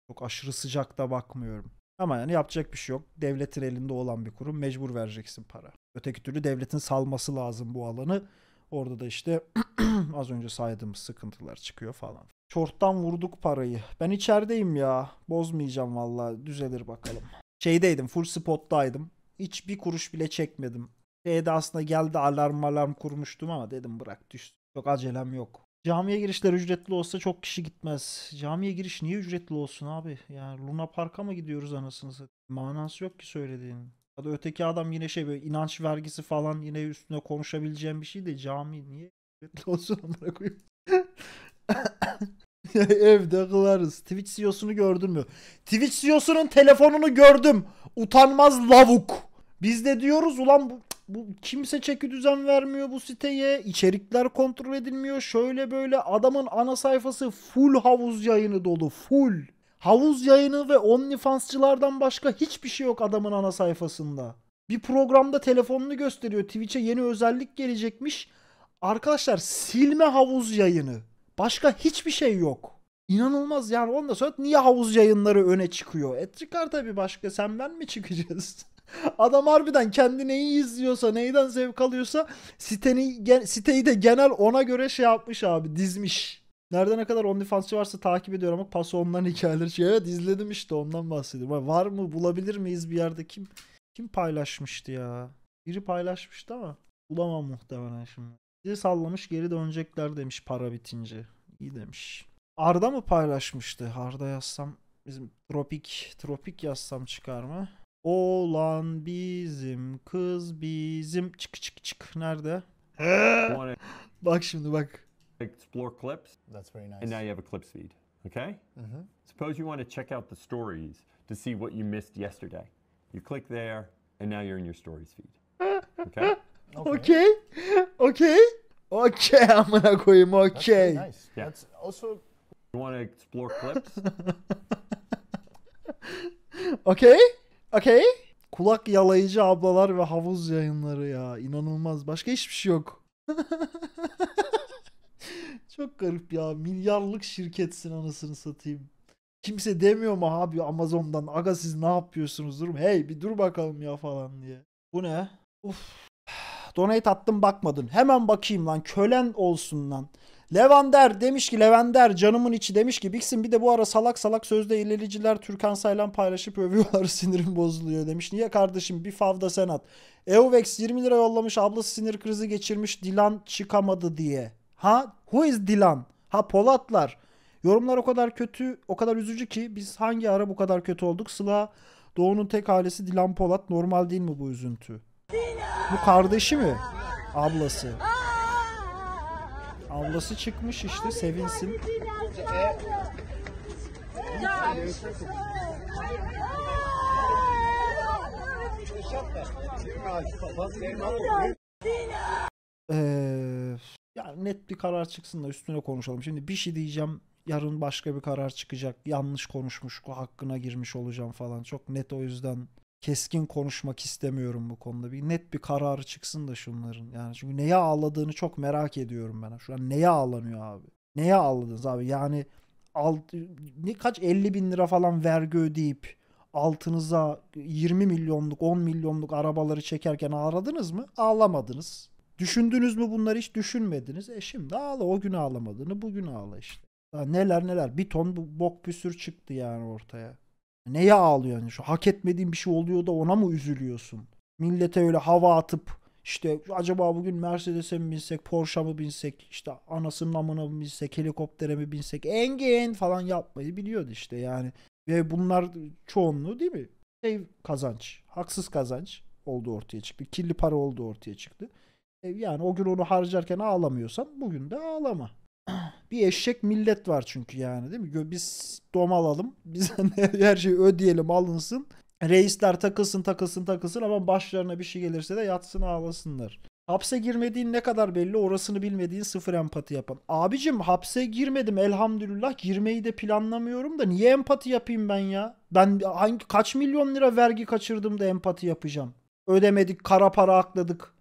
Çok aşırı sıcak da bakmıyorum. Ama yani yapacak bir şey yok. Devletin elinde olan bir kurum mecbur vereceksin para. Öteki türlü devletin salması lazım bu alanı. Orada da işte (clears throat) az önce saydığımız sıkıntılar çıkıyor falan. Çorttan vurduk parayı. Ben içerideyim ya. Bozmayacağım valla. Düzelir bakalım. Şeydeydim. Full spot'taydım. Hiç bir kuruş bile çekmedim. Şeyde aslında geldi alarm alarm kurmuştum ama dedim bırak düş. Çok acelem yok. Camiye girişler ücretli olsa çok kişi gitmez. Camiye giriş niye ücretli olsun abi? Yani Luna Park'a mı gidiyoruz anasını satayım? Manası yok ki söylediğin. Ya da öteki adam yine şey böyle inanç vergisi falan yine üstüne konuşabileceğim bir şey de cami niye ücretli olsun amına koyayım. (laughs) (laughs) Evde kılarız. Twitch CEO'sunu gördün mü? Twitch CEO'sunun telefonunu gördüm. Utanmaz lavuk. Biz de diyoruz ulan bu, bu kimse çeki düzen vermiyor bu siteye. İçerikler kontrol edilmiyor. Şöyle böyle adamın ana sayfası full havuz yayını dolu. Full. Havuz yayını ve OnlyFans'çılardan başka hiçbir şey yok adamın ana sayfasında. Bir programda telefonunu gösteriyor. Twitch'e yeni özellik gelecekmiş. Arkadaşlar silme havuz yayını. Başka hiçbir şey yok. İnanılmaz yani ondan sonra niye havuz yayınları öne çıkıyor? Etrikar tabii başka sen ben mi çıkacağız? (laughs) Adam harbiden kendi neyi izliyorsa, neyden zevk alıyorsa siteni, gen, siteyi de genel ona göre şey yapmış abi, dizmiş. Nerede ne kadar OnlyFans'çı varsa takip ediyorum ama paso onların hikayeleri. Şey, evet izledim işte ondan bahsediyorum. Var mı bulabilir miyiz bir yerde kim kim paylaşmıştı ya? Biri paylaşmıştı ama bulamam muhtemelen şimdi. Bir sallamış geri dönecekler demiş para bitince. İyi demiş. Arda mı paylaşmıştı? Arda yazsam bizim tropik tropik yazsam çıkar mı? Olan bizim kız bizim çık çık çık nerede? bak şimdi bak. Explore clips. That's very nice. And now you have a clips feed. Okay? Mm-hmm. Suppose you want to check out the stories to see what you missed yesterday. You click there and now you're in your stories feed. (laughs) Okay? Okey. Okey. Okey (laughs) amına koyayım okey. Nice. Yeah. That's also you want to explore clips? (laughs) Okay, okay. Kulak yalayıcı ablalar ve havuz yayınları ya. İnanılmaz. Başka hiçbir şey yok. (laughs) Çok garip ya. Milyarlık şirketsin anasını satayım. Kimse demiyor mu abi Amazon'dan aga siz ne yapıyorsunuz durum hey bir dur bakalım ya falan diye. Bu ne? Uf. Donate attım bakmadın. Hemen bakayım lan kölen olsun lan. Levander demiş ki Levander canımın içi demiş ki Bixin bir de bu ara salak salak sözde ilericiler Türkan Saylan paylaşıp övüyorlar (laughs) sinirim bozuluyor demiş. Niye kardeşim bir favda sen at. Euvex 20 lira yollamış ablası sinir krizi geçirmiş Dilan çıkamadı diye. Ha who is Dilan? Ha Polatlar. Yorumlar o kadar kötü o kadar üzücü ki biz hangi ara bu kadar kötü olduk? Sıla Doğu'nun tek ailesi Dilan Polat normal değil mi bu üzüntü? Bu kardeşi mi? Ablası. Ablası çıkmış işte sevinsin. Ee, ya net bir karar çıksın da üstüne konuşalım. Şimdi bir şey diyeceğim yarın başka bir karar çıkacak. Yanlış konuşmuş, hakkına girmiş olacağım falan. Çok net o yüzden keskin konuşmak istemiyorum bu konuda. Bir net bir kararı çıksın da şunların. Yani çünkü neye ağladığını çok merak ediyorum ben. Şu an neye ağlanıyor abi? Neye ağladınız abi? Yani alt, ne, kaç 50 bin lira falan vergi ödeyip altınıza 20 milyonluk 10 milyonluk arabaları çekerken ağladınız mı? Ağlamadınız. Düşündünüz mü bunları hiç düşünmediniz. E şimdi ağla o gün ağlamadığını bugün ağla işte. Daha neler neler bir ton bu bok püsür çıktı yani ortaya. Neye ağlıyorsun? Şu hak etmediğin bir şey oluyor da ona mı üzülüyorsun? Millete öyle hava atıp işte acaba bugün Mercedes'e mi binsek, Porsche'a mı binsek, işte anasının amına mı binsek, helikoptere mi binsek, engin falan yapmayı biliyordu işte yani. Ve bunlar çoğunluğu değil mi? Şey kazanç, haksız kazanç oldu ortaya çıktı. Kirli para oldu ortaya çıktı. E, yani o gün onu harcarken ağlamıyorsan bugün de ağlama. (clears throat) bir eşek millet var çünkü yani değil mi? Biz dom alalım. (laughs) Biz hani her şeyi ödeyelim alınsın. Reisler takılsın takılsın takılsın ama başlarına bir şey gelirse de yatsın ağlasınlar. Hapse girmediğin ne kadar belli orasını bilmediğin sıfır empati yapan. Abicim hapse girmedim elhamdülillah girmeyi de planlamıyorum da niye empati yapayım ben ya? Ben hangi kaç milyon lira vergi kaçırdım da empati yapacağım? Ödemedik kara para akladık.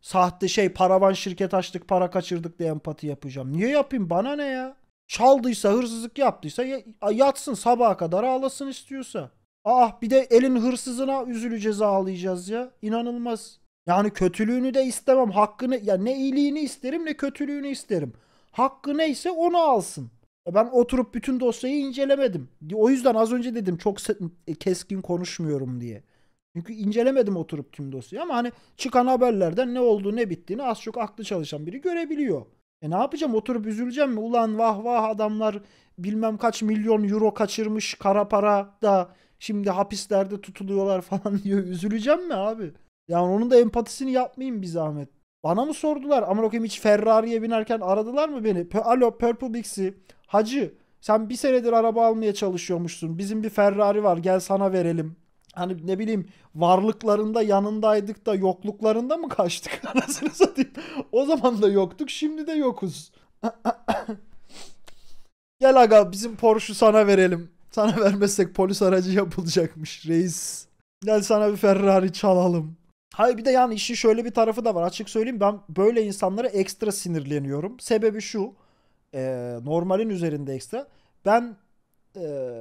Sahte şey paravan şirket açtık para kaçırdık diye empati yapacağım. Niye yapayım bana ne ya? Çaldıysa hırsızlık yaptıysa yatsın sabaha kadar ağlasın istiyorsa. Ah bir de elin hırsızına üzülü ceza alacağız ya. İnanılmaz. Yani kötülüğünü de istemem. Hakkını ya ne iyiliğini isterim ne kötülüğünü isterim. Hakkı neyse onu alsın. E, ben oturup bütün dosyayı incelemedim. O yüzden az önce dedim çok keskin konuşmuyorum diye. Çünkü incelemedim oturup tüm dosyayı ama hani çıkan haberlerden ne olduğu ne bittiğini az çok aklı çalışan biri görebiliyor. E ne yapacağım oturup üzüleceğim mi? Ulan vah vah adamlar bilmem kaç milyon euro kaçırmış kara para da şimdi hapislerde tutuluyorlar (laughs) falan diyor. Üzüleceğim mi abi? Yani onun da empatisini yapmayayım bir zahmet. Bana mı sordular? Ama okuyayım hiç Ferrari'ye binerken aradılar mı beni? Alo Purple Bixi. Hacı sen bir senedir araba almaya çalışıyormuşsun. Bizim bir Ferrari var gel sana verelim hani ne bileyim varlıklarında yanındaydık da yokluklarında mı kaçtık (laughs) anasını satayım. O zaman da yoktuk şimdi de yokuz. (laughs) Gel aga bizim Porsche'u sana verelim. Sana vermezsek polis aracı yapılacakmış reis. Gel sana bir Ferrari çalalım. Hayır bir de yani işin şöyle bir tarafı da var. Açık söyleyeyim ben böyle insanlara ekstra sinirleniyorum. Sebebi şu. E, normalin üzerinde ekstra. Ben e,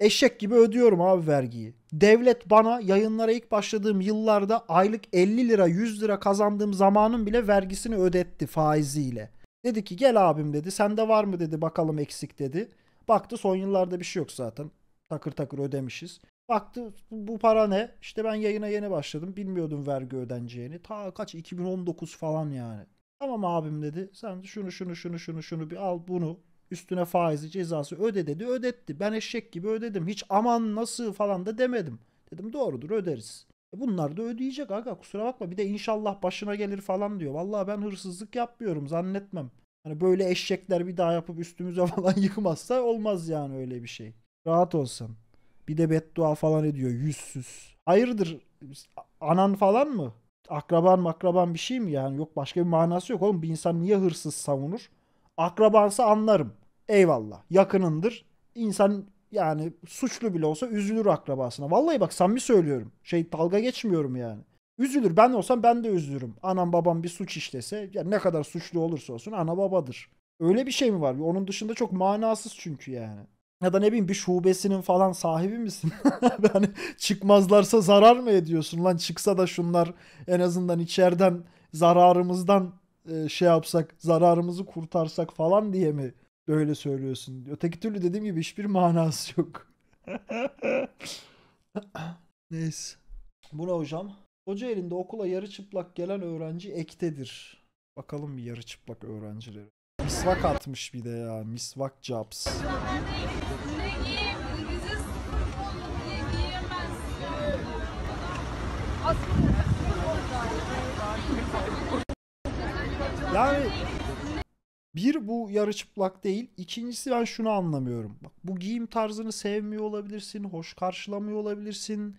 eşek gibi ödüyorum abi vergiyi. Devlet bana yayınlara ilk başladığım yıllarda aylık 50 lira 100 lira kazandığım zamanın bile vergisini ödetti faiziyle. Dedi ki gel abim dedi sende var mı dedi bakalım eksik dedi. Baktı son yıllarda bir şey yok zaten. Takır takır ödemişiz. Baktı bu para ne? İşte ben yayına yeni başladım. Bilmiyordum vergi ödeneceğini. Ta kaç 2019 falan yani. Tamam abim dedi. Sen şunu şunu şunu şunu şunu bir al bunu Üstüne faizi cezası öde dedi ödetti. Ben eşek gibi ödedim. Hiç aman nasıl falan da demedim. Dedim doğrudur öderiz. E, bunlar da ödeyecek aga kusura bakma. Bir de inşallah başına gelir falan diyor. Vallahi ben hırsızlık yapmıyorum zannetmem. Hani böyle eşekler bir daha yapıp üstümüze (laughs) falan yıkmazsa olmaz yani öyle bir şey. Rahat olsun Bir de beddua falan ediyor yüzsüz. Hayırdır anan falan mı? Akraban makraban bir şey mi yani? Yok başka bir manası yok oğlum. Bir insan niye hırsız savunur? Akrabansa anlarım. Eyvallah. Yakınındır. İnsan yani suçlu bile olsa üzülür akrabasına. Vallahi bak samimi söylüyorum. Şey dalga geçmiyorum yani. Üzülür. Ben olsam ben de üzülürüm. Anam babam bir suç işlese yani ne kadar suçlu olursa olsun ana babadır. Öyle bir şey mi var? Onun dışında çok manasız çünkü yani. Ya da ne bileyim bir şubesinin falan sahibi misin? yani (laughs) çıkmazlarsa zarar mı ediyorsun lan? Çıksa da şunlar en azından içeriden zararımızdan e, şey yapsak, zararımızı kurtarsak falan diye mi böyle söylüyorsun? Öteki türlü dediğim gibi hiçbir manası yok. (laughs) Neyse. Bu ne hocam? Hoca elinde okula yarı çıplak gelen öğrenci ektedir. Bakalım bir yarı çıplak öğrencileri. Misvak atmış bir de ya. Misvak Jobs. Bir bu yarı çıplak değil. İkincisi ben şunu anlamıyorum. Bak bu giyim tarzını sevmiyor olabilirsin, hoş karşılamıyor olabilirsin.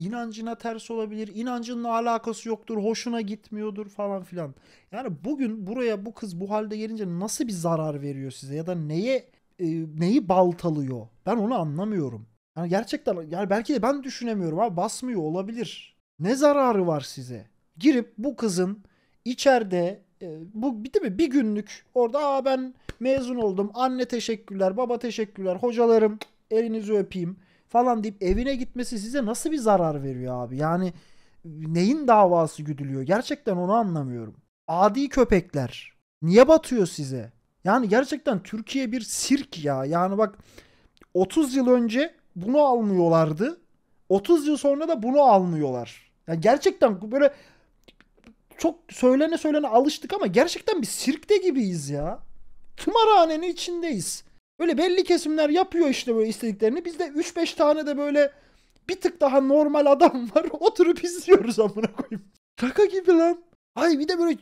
İnancına ters olabilir. İnancınla alakası yoktur, hoşuna gitmiyordur falan filan. Yani bugün buraya bu kız bu halde gelince nasıl bir zarar veriyor size ya da neye e, neyi baltalıyor? Ben onu anlamıyorum. Yani gerçekten yani belki de ben düşünemiyorum abi basmıyor olabilir. Ne zararı var size? Girip bu kızın içeride ee, bu bir de mi bir günlük orada Aa, ben mezun oldum. Anne teşekkürler, baba teşekkürler, hocalarım elinizi öpeyim falan deyip evine gitmesi size nasıl bir zarar veriyor abi? Yani neyin davası güdülüyor? Gerçekten onu anlamıyorum. Adi köpekler niye batıyor size? Yani gerçekten Türkiye bir sirk ya. Yani bak 30 yıl önce bunu almıyorlardı. 30 yıl sonra da bunu almıyorlar. Yani gerçekten böyle çok söylene söylene alıştık ama gerçekten bir sirkte gibiyiz ya. Tımarhanenin içindeyiz. Böyle belli kesimler yapıyor işte böyle istediklerini. Bizde 3-5 tane de böyle bir tık daha normal adam (laughs) var. Oturup izliyoruz amına koyayım. Kaka gibi lan. Ay bir de böyle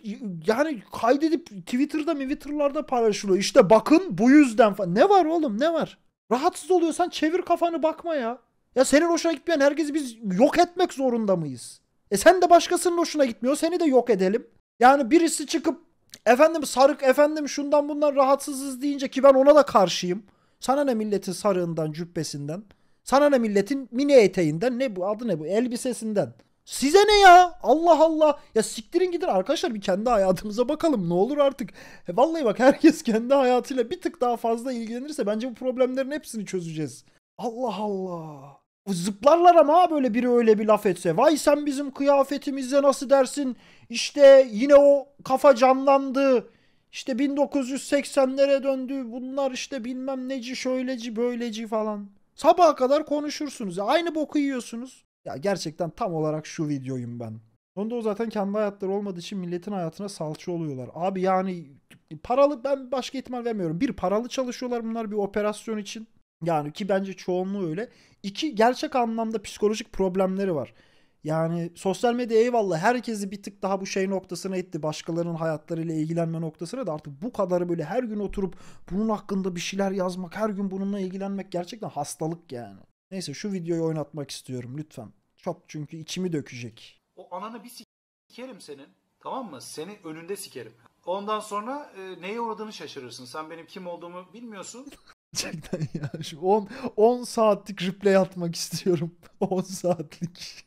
yani kaydedip Twitter'da Twitter'larda paylaşılıyor. İşte bakın bu yüzden falan. Ne var oğlum ne var? Rahatsız oluyorsan çevir kafanı bakma ya. Ya senin hoşuna gitmeyen herkesi biz yok etmek zorunda mıyız? E sen de başkasının hoşuna gitmiyor. Seni de yok edelim. Yani birisi çıkıp efendim sarık efendim şundan bundan rahatsızız deyince ki ben ona da karşıyım. Sana ne milletin sarığından, cübbesinden? Sana ne milletin mini eteğinden? Ne bu adı ne bu? Elbisesinden. Size ne ya? Allah Allah. Ya siktirin gidin arkadaşlar bir kendi hayatımıza bakalım ne olur artık. E vallahi bak herkes kendi hayatıyla bir tık daha fazla ilgilenirse bence bu problemlerin hepsini çözeceğiz. Allah Allah zıplarlar ama böyle biri öyle bir laf etse. Vay sen bizim kıyafetimize nasıl dersin? İşte yine o kafa canlandı. İşte 1980'lere döndü. Bunlar işte bilmem neci şöyleci böyleci falan. Sabaha kadar konuşursunuz. Aynı boku yiyorsunuz. Ya gerçekten tam olarak şu videoyum ben. Onda o zaten kendi hayatları olmadığı için milletin hayatına salça oluyorlar. Abi yani paralı ben başka ihtimal vermiyorum. Bir paralı çalışıyorlar bunlar bir operasyon için. Yani ki bence çoğunluğu öyle. İki gerçek anlamda psikolojik problemleri var. Yani sosyal medya eyvallah herkesi bir tık daha bu şey noktasına itti. Başkalarının hayatlarıyla ilgilenme noktasına da artık bu kadarı böyle her gün oturup bunun hakkında bir şeyler yazmak, her gün bununla ilgilenmek gerçekten hastalık yani. Neyse şu videoyu oynatmak istiyorum lütfen. Çok çünkü içimi dökecek. O ananı bir sikerim senin. Tamam mı? Seni önünde sikerim. Ondan sonra e, neye uğradığını şaşırırsın. Sen benim kim olduğumu bilmiyorsun. (laughs) Gerçekten ya. Şu 10, 10 saatlik replay atmak istiyorum. 10 (laughs) saatlik.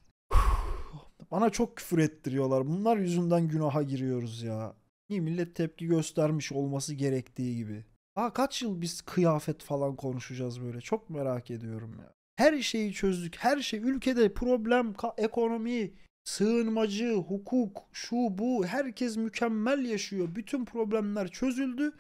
Bana çok küfür ettiriyorlar. Bunlar yüzünden günaha giriyoruz ya. Niye millet tepki göstermiş olması gerektiği gibi. Aa kaç yıl biz kıyafet falan konuşacağız böyle. Çok merak ediyorum ya. Her şeyi çözdük. Her şey ülkede problem, ekonomi, sığınmacı, hukuk, şu bu herkes mükemmel yaşıyor. Bütün problemler çözüldü.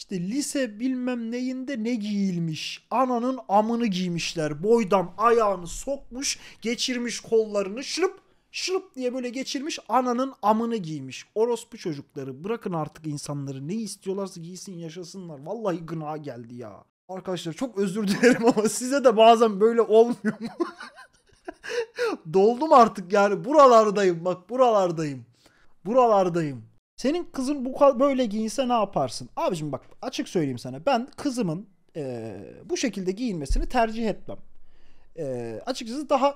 İşte lise bilmem neyinde ne giyilmiş. Ananın amını giymişler. boydan ayağını sokmuş, geçirmiş kollarını şırıp şırıp diye böyle geçirmiş ananın amını giymiş. Orospu çocukları bırakın artık insanları ne istiyorlarsa giysin yaşasınlar. Vallahi gına geldi ya. Arkadaşlar çok özür (laughs) dilerim ama size de bazen böyle olmuyor mu? (laughs) Doldum artık yani buralardayım bak buralardayım. Buralardayım. Senin kızın bu böyle giyinse ne yaparsın? Abicim bak açık söyleyeyim sana. Ben kızımın e, bu şekilde giyinmesini tercih etmem. E, açıkçası daha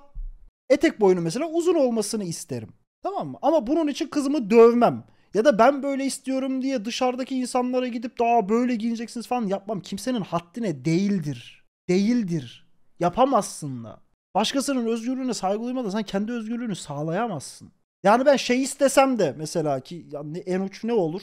etek boyunu mesela uzun olmasını isterim. Tamam mı? Ama bunun için kızımı dövmem. Ya da ben böyle istiyorum diye dışarıdaki insanlara gidip daha böyle giyineceksiniz falan yapmam. Kimsenin haddine değildir. Değildir. Yapamazsın da. Başkasının özgürlüğüne saygı duymadan sen kendi özgürlüğünü sağlayamazsın. Yani ben şey istesem de mesela ki yani en uç ne olur?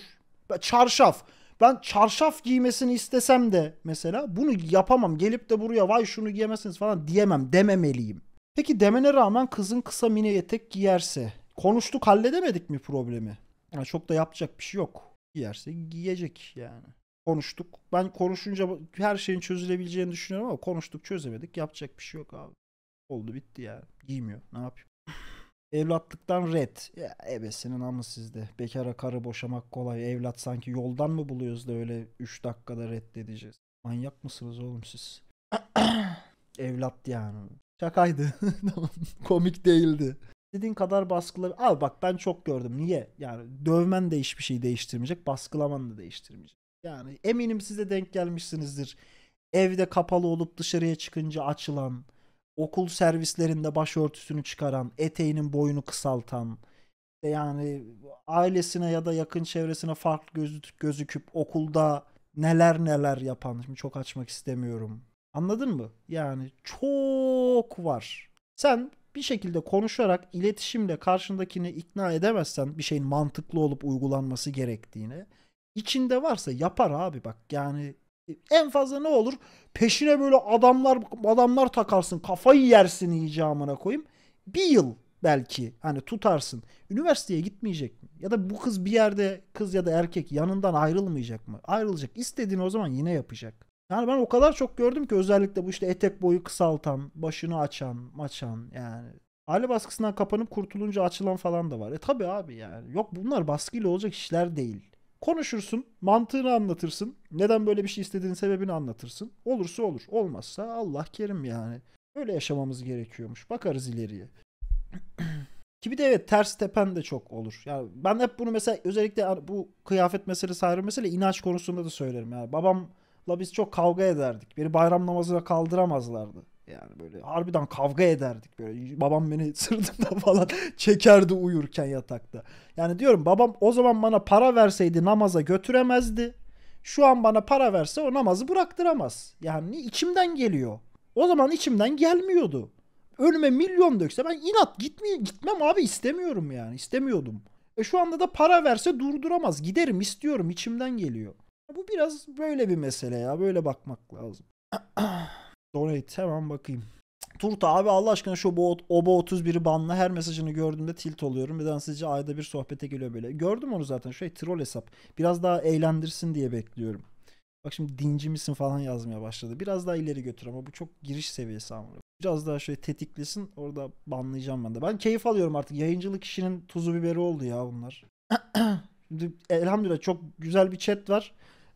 Çarşaf. Ben çarşaf giymesini istesem de mesela bunu yapamam. Gelip de buraya vay şunu giyemezsiniz falan diyemem. Dememeliyim. Peki demene rağmen kızın kısa mini etek giyerse konuştuk halledemedik mi problemi? Yani çok da yapacak bir şey yok. Giyerse giyecek yani. Konuştuk. Ben konuşunca her şeyin çözülebileceğini düşünüyorum ama konuştuk çözemedik. Yapacak bir şey yok abi. Oldu bitti yani. Giymiyor. Ne yapayım? Evlatlıktan red. Ya ebesinin amı sizde. Bekara karı boşamak kolay. Evlat sanki yoldan mı buluyoruz da öyle 3 dakikada reddedeceğiz. Manyak mısınız oğlum siz? (clears throat) Evlat yani. Şakaydı. (laughs) Komik değildi. Dediğin kadar baskıla... Al bak ben çok gördüm. Niye? Yani dövmen de hiçbir şey değiştirmeyecek. Baskılaman da değiştirmeyecek. Yani eminim size denk gelmişsinizdir. Evde kapalı olup dışarıya çıkınca açılan okul servislerinde başörtüsünü çıkaran, eteğinin boyunu kısaltan, yani ailesine ya da yakın çevresine farklı gözük gözüküp okulda neler neler yapan. Şimdi çok açmak istemiyorum. Anladın mı? Yani çok var. Sen bir şekilde konuşarak iletişimle karşındakini ikna edemezsen bir şeyin mantıklı olup uygulanması gerektiğini içinde varsa yapar abi bak yani en fazla ne olur? Peşine böyle adamlar adamlar takarsın. Kafayı yersin icamına koyayım. Bir yıl belki hani tutarsın. Üniversiteye gitmeyecek mi? Ya da bu kız bir yerde kız ya da erkek yanından ayrılmayacak mı? Ayrılacak. İstediğini o zaman yine yapacak. Yani ben o kadar çok gördüm ki özellikle bu işte etek boyu kısaltan, başını açan, açan yani. Aile baskısından kapanıp kurtulunca açılan falan da var. E tabi abi yani. Yok bunlar baskıyla olacak işler değil. Konuşursun, mantığını anlatırsın. Neden böyle bir şey istediğin sebebini anlatırsın. Olursa olur, olmazsa Allah kerim yani. Öyle yaşamamız gerekiyormuş. Bakarız ileriye. (clears throat) Ki bir de evet ters tepen de çok olur. Yani ben hep bunu mesela özellikle bu kıyafet meselesi ayrı mesele inanç konusunda da söylerim. Yani babamla biz çok kavga ederdik. Beni bayram namazına kaldıramazlardı. Yani böyle harbiden kavga ederdik böyle. Babam beni (laughs) sırtımda falan çekerdi uyurken yatakta. Yani diyorum babam o zaman bana para verseydi namaza götüremezdi. Şu an bana para verse o namazı bıraktıramaz. Yani içimden geliyor. O zaman içimden gelmiyordu. Önüme milyon dökse ben inat gitmeye gitmem abi istemiyorum yani istemiyordum. E şu anda da para verse durduramaz. Giderim istiyorum içimden geliyor. Bu biraz böyle bir mesele ya böyle bakmak lazım. (clears throat) Donate hemen bakayım. Turta abi Allah aşkına şu bot, Oba 31'i banla her mesajını gördüğümde tilt oluyorum. Neden sizce ayda bir sohbete geliyor böyle. Gördüm onu zaten şey troll hesap. Biraz daha eğlendirsin diye bekliyorum. Bak şimdi dinci misin falan yazmaya başladı. Biraz daha ileri götür ama bu çok giriş seviyesi ama. Biraz daha şöyle tetiklesin orada banlayacağım ben de. Ben keyif alıyorum artık. Yayıncılık işinin tuzu biberi oldu ya bunlar. (clears throat) Elhamdülillah çok güzel bir chat var.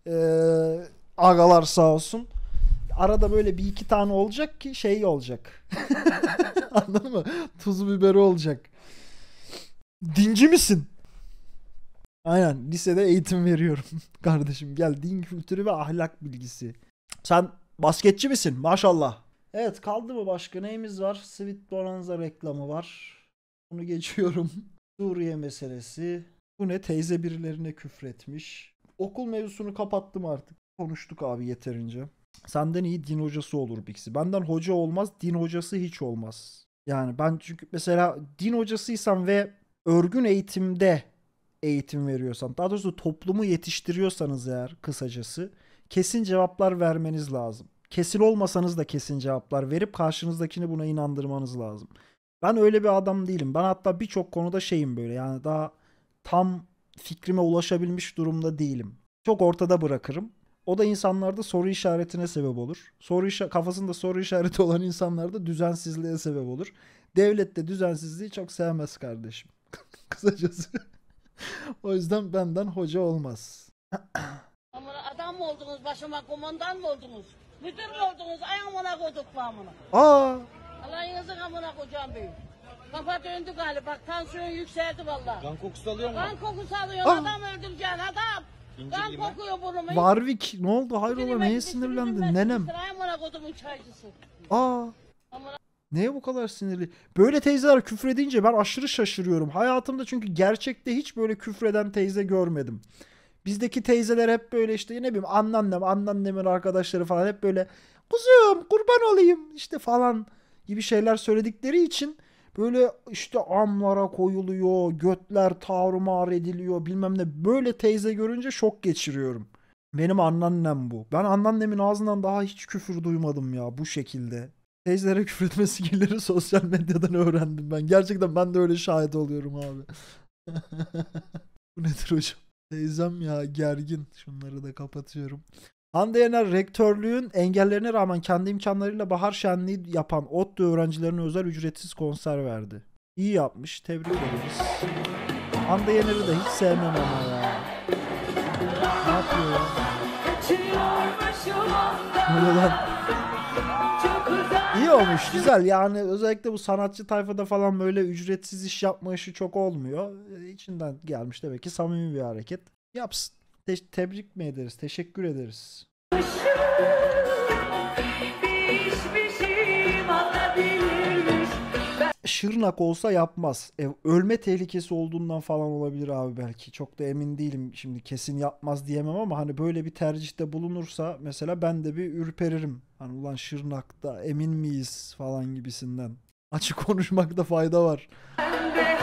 Ee, agalar sağ olsun arada böyle bir iki tane olacak ki şey olacak. (laughs) Anladın mı? Tuzu biberi olacak. Dinci misin? Aynen lisede eğitim veriyorum (laughs) kardeşim. Gel din kültürü ve ahlak bilgisi. Sen basketçi misin? Maşallah. Evet kaldı mı başka neyimiz var? Sweet Bonanza reklamı var. Bunu geçiyorum. (laughs) Suriye meselesi. Bu ne teyze birilerine küfretmiş. Okul mevzusunu kapattım artık. Konuştuk abi yeterince. Senden iyi din hocası olur Bixi. Benden hoca olmaz, din hocası hiç olmaz. Yani ben çünkü mesela din hocasıysam ve örgün eğitimde eğitim veriyorsan, daha doğrusu toplumu yetiştiriyorsanız eğer kısacası kesin cevaplar vermeniz lazım. Kesin olmasanız da kesin cevaplar verip karşınızdakini buna inandırmanız lazım. Ben öyle bir adam değilim. Ben hatta birçok konuda şeyim böyle yani daha tam fikrime ulaşabilmiş durumda değilim. Çok ortada bırakırım. O da insanlarda soru işaretine sebep olur. Soru işa- kafasında soru işareti olan insanlarda düzensizliğe sebep olur. Devlet de düzensizliği çok sevmez kardeşim. (laughs) Kısacası. o yüzden benden hoca olmaz. Adam mı oldunuz? Başıma komandan mı oldunuz? Müdür mü oldunuz? Ayağımına koyduk amına. Aa! yazık amına kocam büyük. Kafa döndü galiba. Bak tansiyon yükseldi vallahi. Kan kokusu alıyor mu? Kan kokusu alıyor. Adam öldüreceksin adam. Kan kokuyor burnum. Warwick ne oldu hayrola neye sinirlendin nenem? Sıraya kodumun Aa. Neye bu kadar sinirli? Böyle teyzeler küfredince ben aşırı şaşırıyorum. Hayatımda çünkü gerçekte hiç böyle küfreden teyze görmedim. Bizdeki teyzeler hep böyle işte ne bileyim anneannem, anneannemin arkadaşları falan hep böyle kuzum kurban olayım işte falan gibi şeyler söyledikleri için Böyle işte amlara koyuluyor, götler tarumar ediliyor bilmem ne. Böyle teyze görünce şok geçiriyorum. Benim anneannem bu. Ben anneannemin ağzından daha hiç küfür duymadım ya bu şekilde. Teyzelere küfür etmesi (laughs) skilleri sosyal medyadan öğrendim ben. Gerçekten ben de öyle şahit oluyorum abi. (laughs) bu nedir hocam? Teyzem ya gergin. Şunları da kapatıyorum. Andeyener Yener rektörlüğün engellerine rağmen kendi imkanlarıyla bahar şenliği yapan ODTÜ öğrencilerine özel ücretsiz konser verdi. İyi yapmış. Tebrik ederiz. Andeyener'i de hiç sevmem ama ya. Ne yapıyor ya? Buradan... İyi olmuş güzel yani özellikle bu sanatçı tayfada falan böyle ücretsiz iş yapma işi çok olmuyor. E, içinden gelmiş demek ki samimi bir hareket. Yapsın. Te- tebrik mi ederiz? Teşekkür ederiz. Şırnak olsa yapmaz. E, ölme tehlikesi olduğundan falan olabilir abi belki. Çok da emin değilim şimdi kesin yapmaz diyemem ama hani böyle bir tercihte bulunursa mesela ben de bir ürperirim. Hani ulan Şırnak'ta emin miyiz falan gibisinden. Açık konuşmakta fayda var. Ben de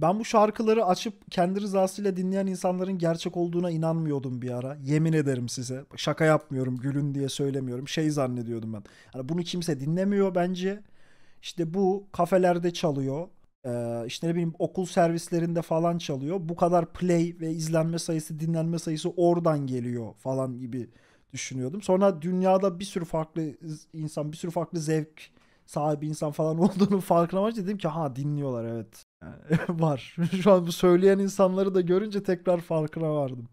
Ben bu şarkıları açıp kendi rızasıyla dinleyen insanların gerçek olduğuna inanmıyordum bir ara. Yemin ederim size. Şaka yapmıyorum, gülün diye söylemiyorum. Şey zannediyordum ben. Yani bunu kimse dinlemiyor bence. İşte bu kafelerde çalıyor. Ee, işte ne bileyim okul servislerinde falan çalıyor. Bu kadar play ve izlenme sayısı, dinlenme sayısı oradan geliyor falan gibi düşünüyordum. Sonra dünyada bir sürü farklı insan, bir sürü farklı zevk sahibi insan falan (laughs) olduğunu farkına varınca dedim ki ha dinliyorlar evet. (laughs) var. (laughs) Şu an bu söyleyen insanları da görünce tekrar farkına vardım.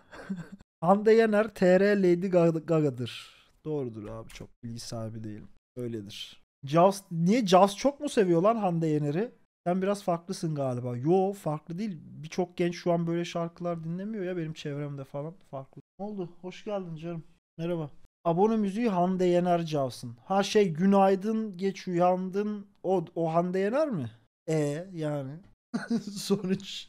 (laughs) Hande Yener TR Lady Gaga'dır. Doğrudur abi çok bilgi sahibi değilim. Öyledir. Jaws, niye Jaws çok mu seviyor lan Hande Yener'i? Sen biraz farklısın galiba. Yo farklı değil. Birçok genç şu an böyle şarkılar dinlemiyor ya benim çevremde falan. Farklı. Ne oldu? Hoş geldin canım. Merhaba. Abone müziği Hande Yener Jaws'ın. Ha şey günaydın geç uyandın. O, o Hande Yener mi? E yani (laughs) sonuç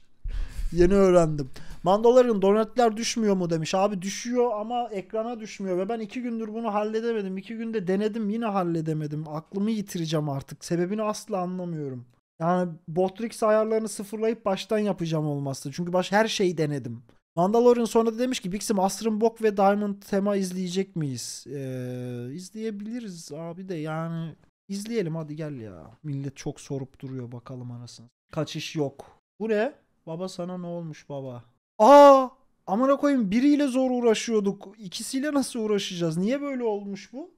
yeni öğrendim. Mandoların donatlar düşmüyor mu demiş. Abi düşüyor ama ekrana düşmüyor ve ben iki gündür bunu halledemedim. İki günde denedim yine halledemedim. Aklımı yitireceğim artık. Sebebini asla anlamıyorum. Yani Botrix ayarlarını sıfırlayıp baştan yapacağım olmazsa. Çünkü baş her şeyi denedim. Mandalorian sonra da demiş ki Bixim Asrın Bok ve Diamond tema izleyecek miyiz? Ee, izleyebiliriz abi de yani İzleyelim hadi gel ya. Millet çok sorup duruyor bakalım anasını. Kaçış yok. Bu ne? Baba sana ne olmuş baba? Aa! Amına koyayım biriyle zor uğraşıyorduk. İkisiyle nasıl uğraşacağız? Niye böyle olmuş bu?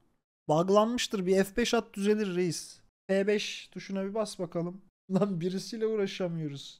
Bağlanmıştır. Bir F5 at düzelir reis. F5 tuşuna bir bas bakalım. Lan birisiyle uğraşamıyoruz.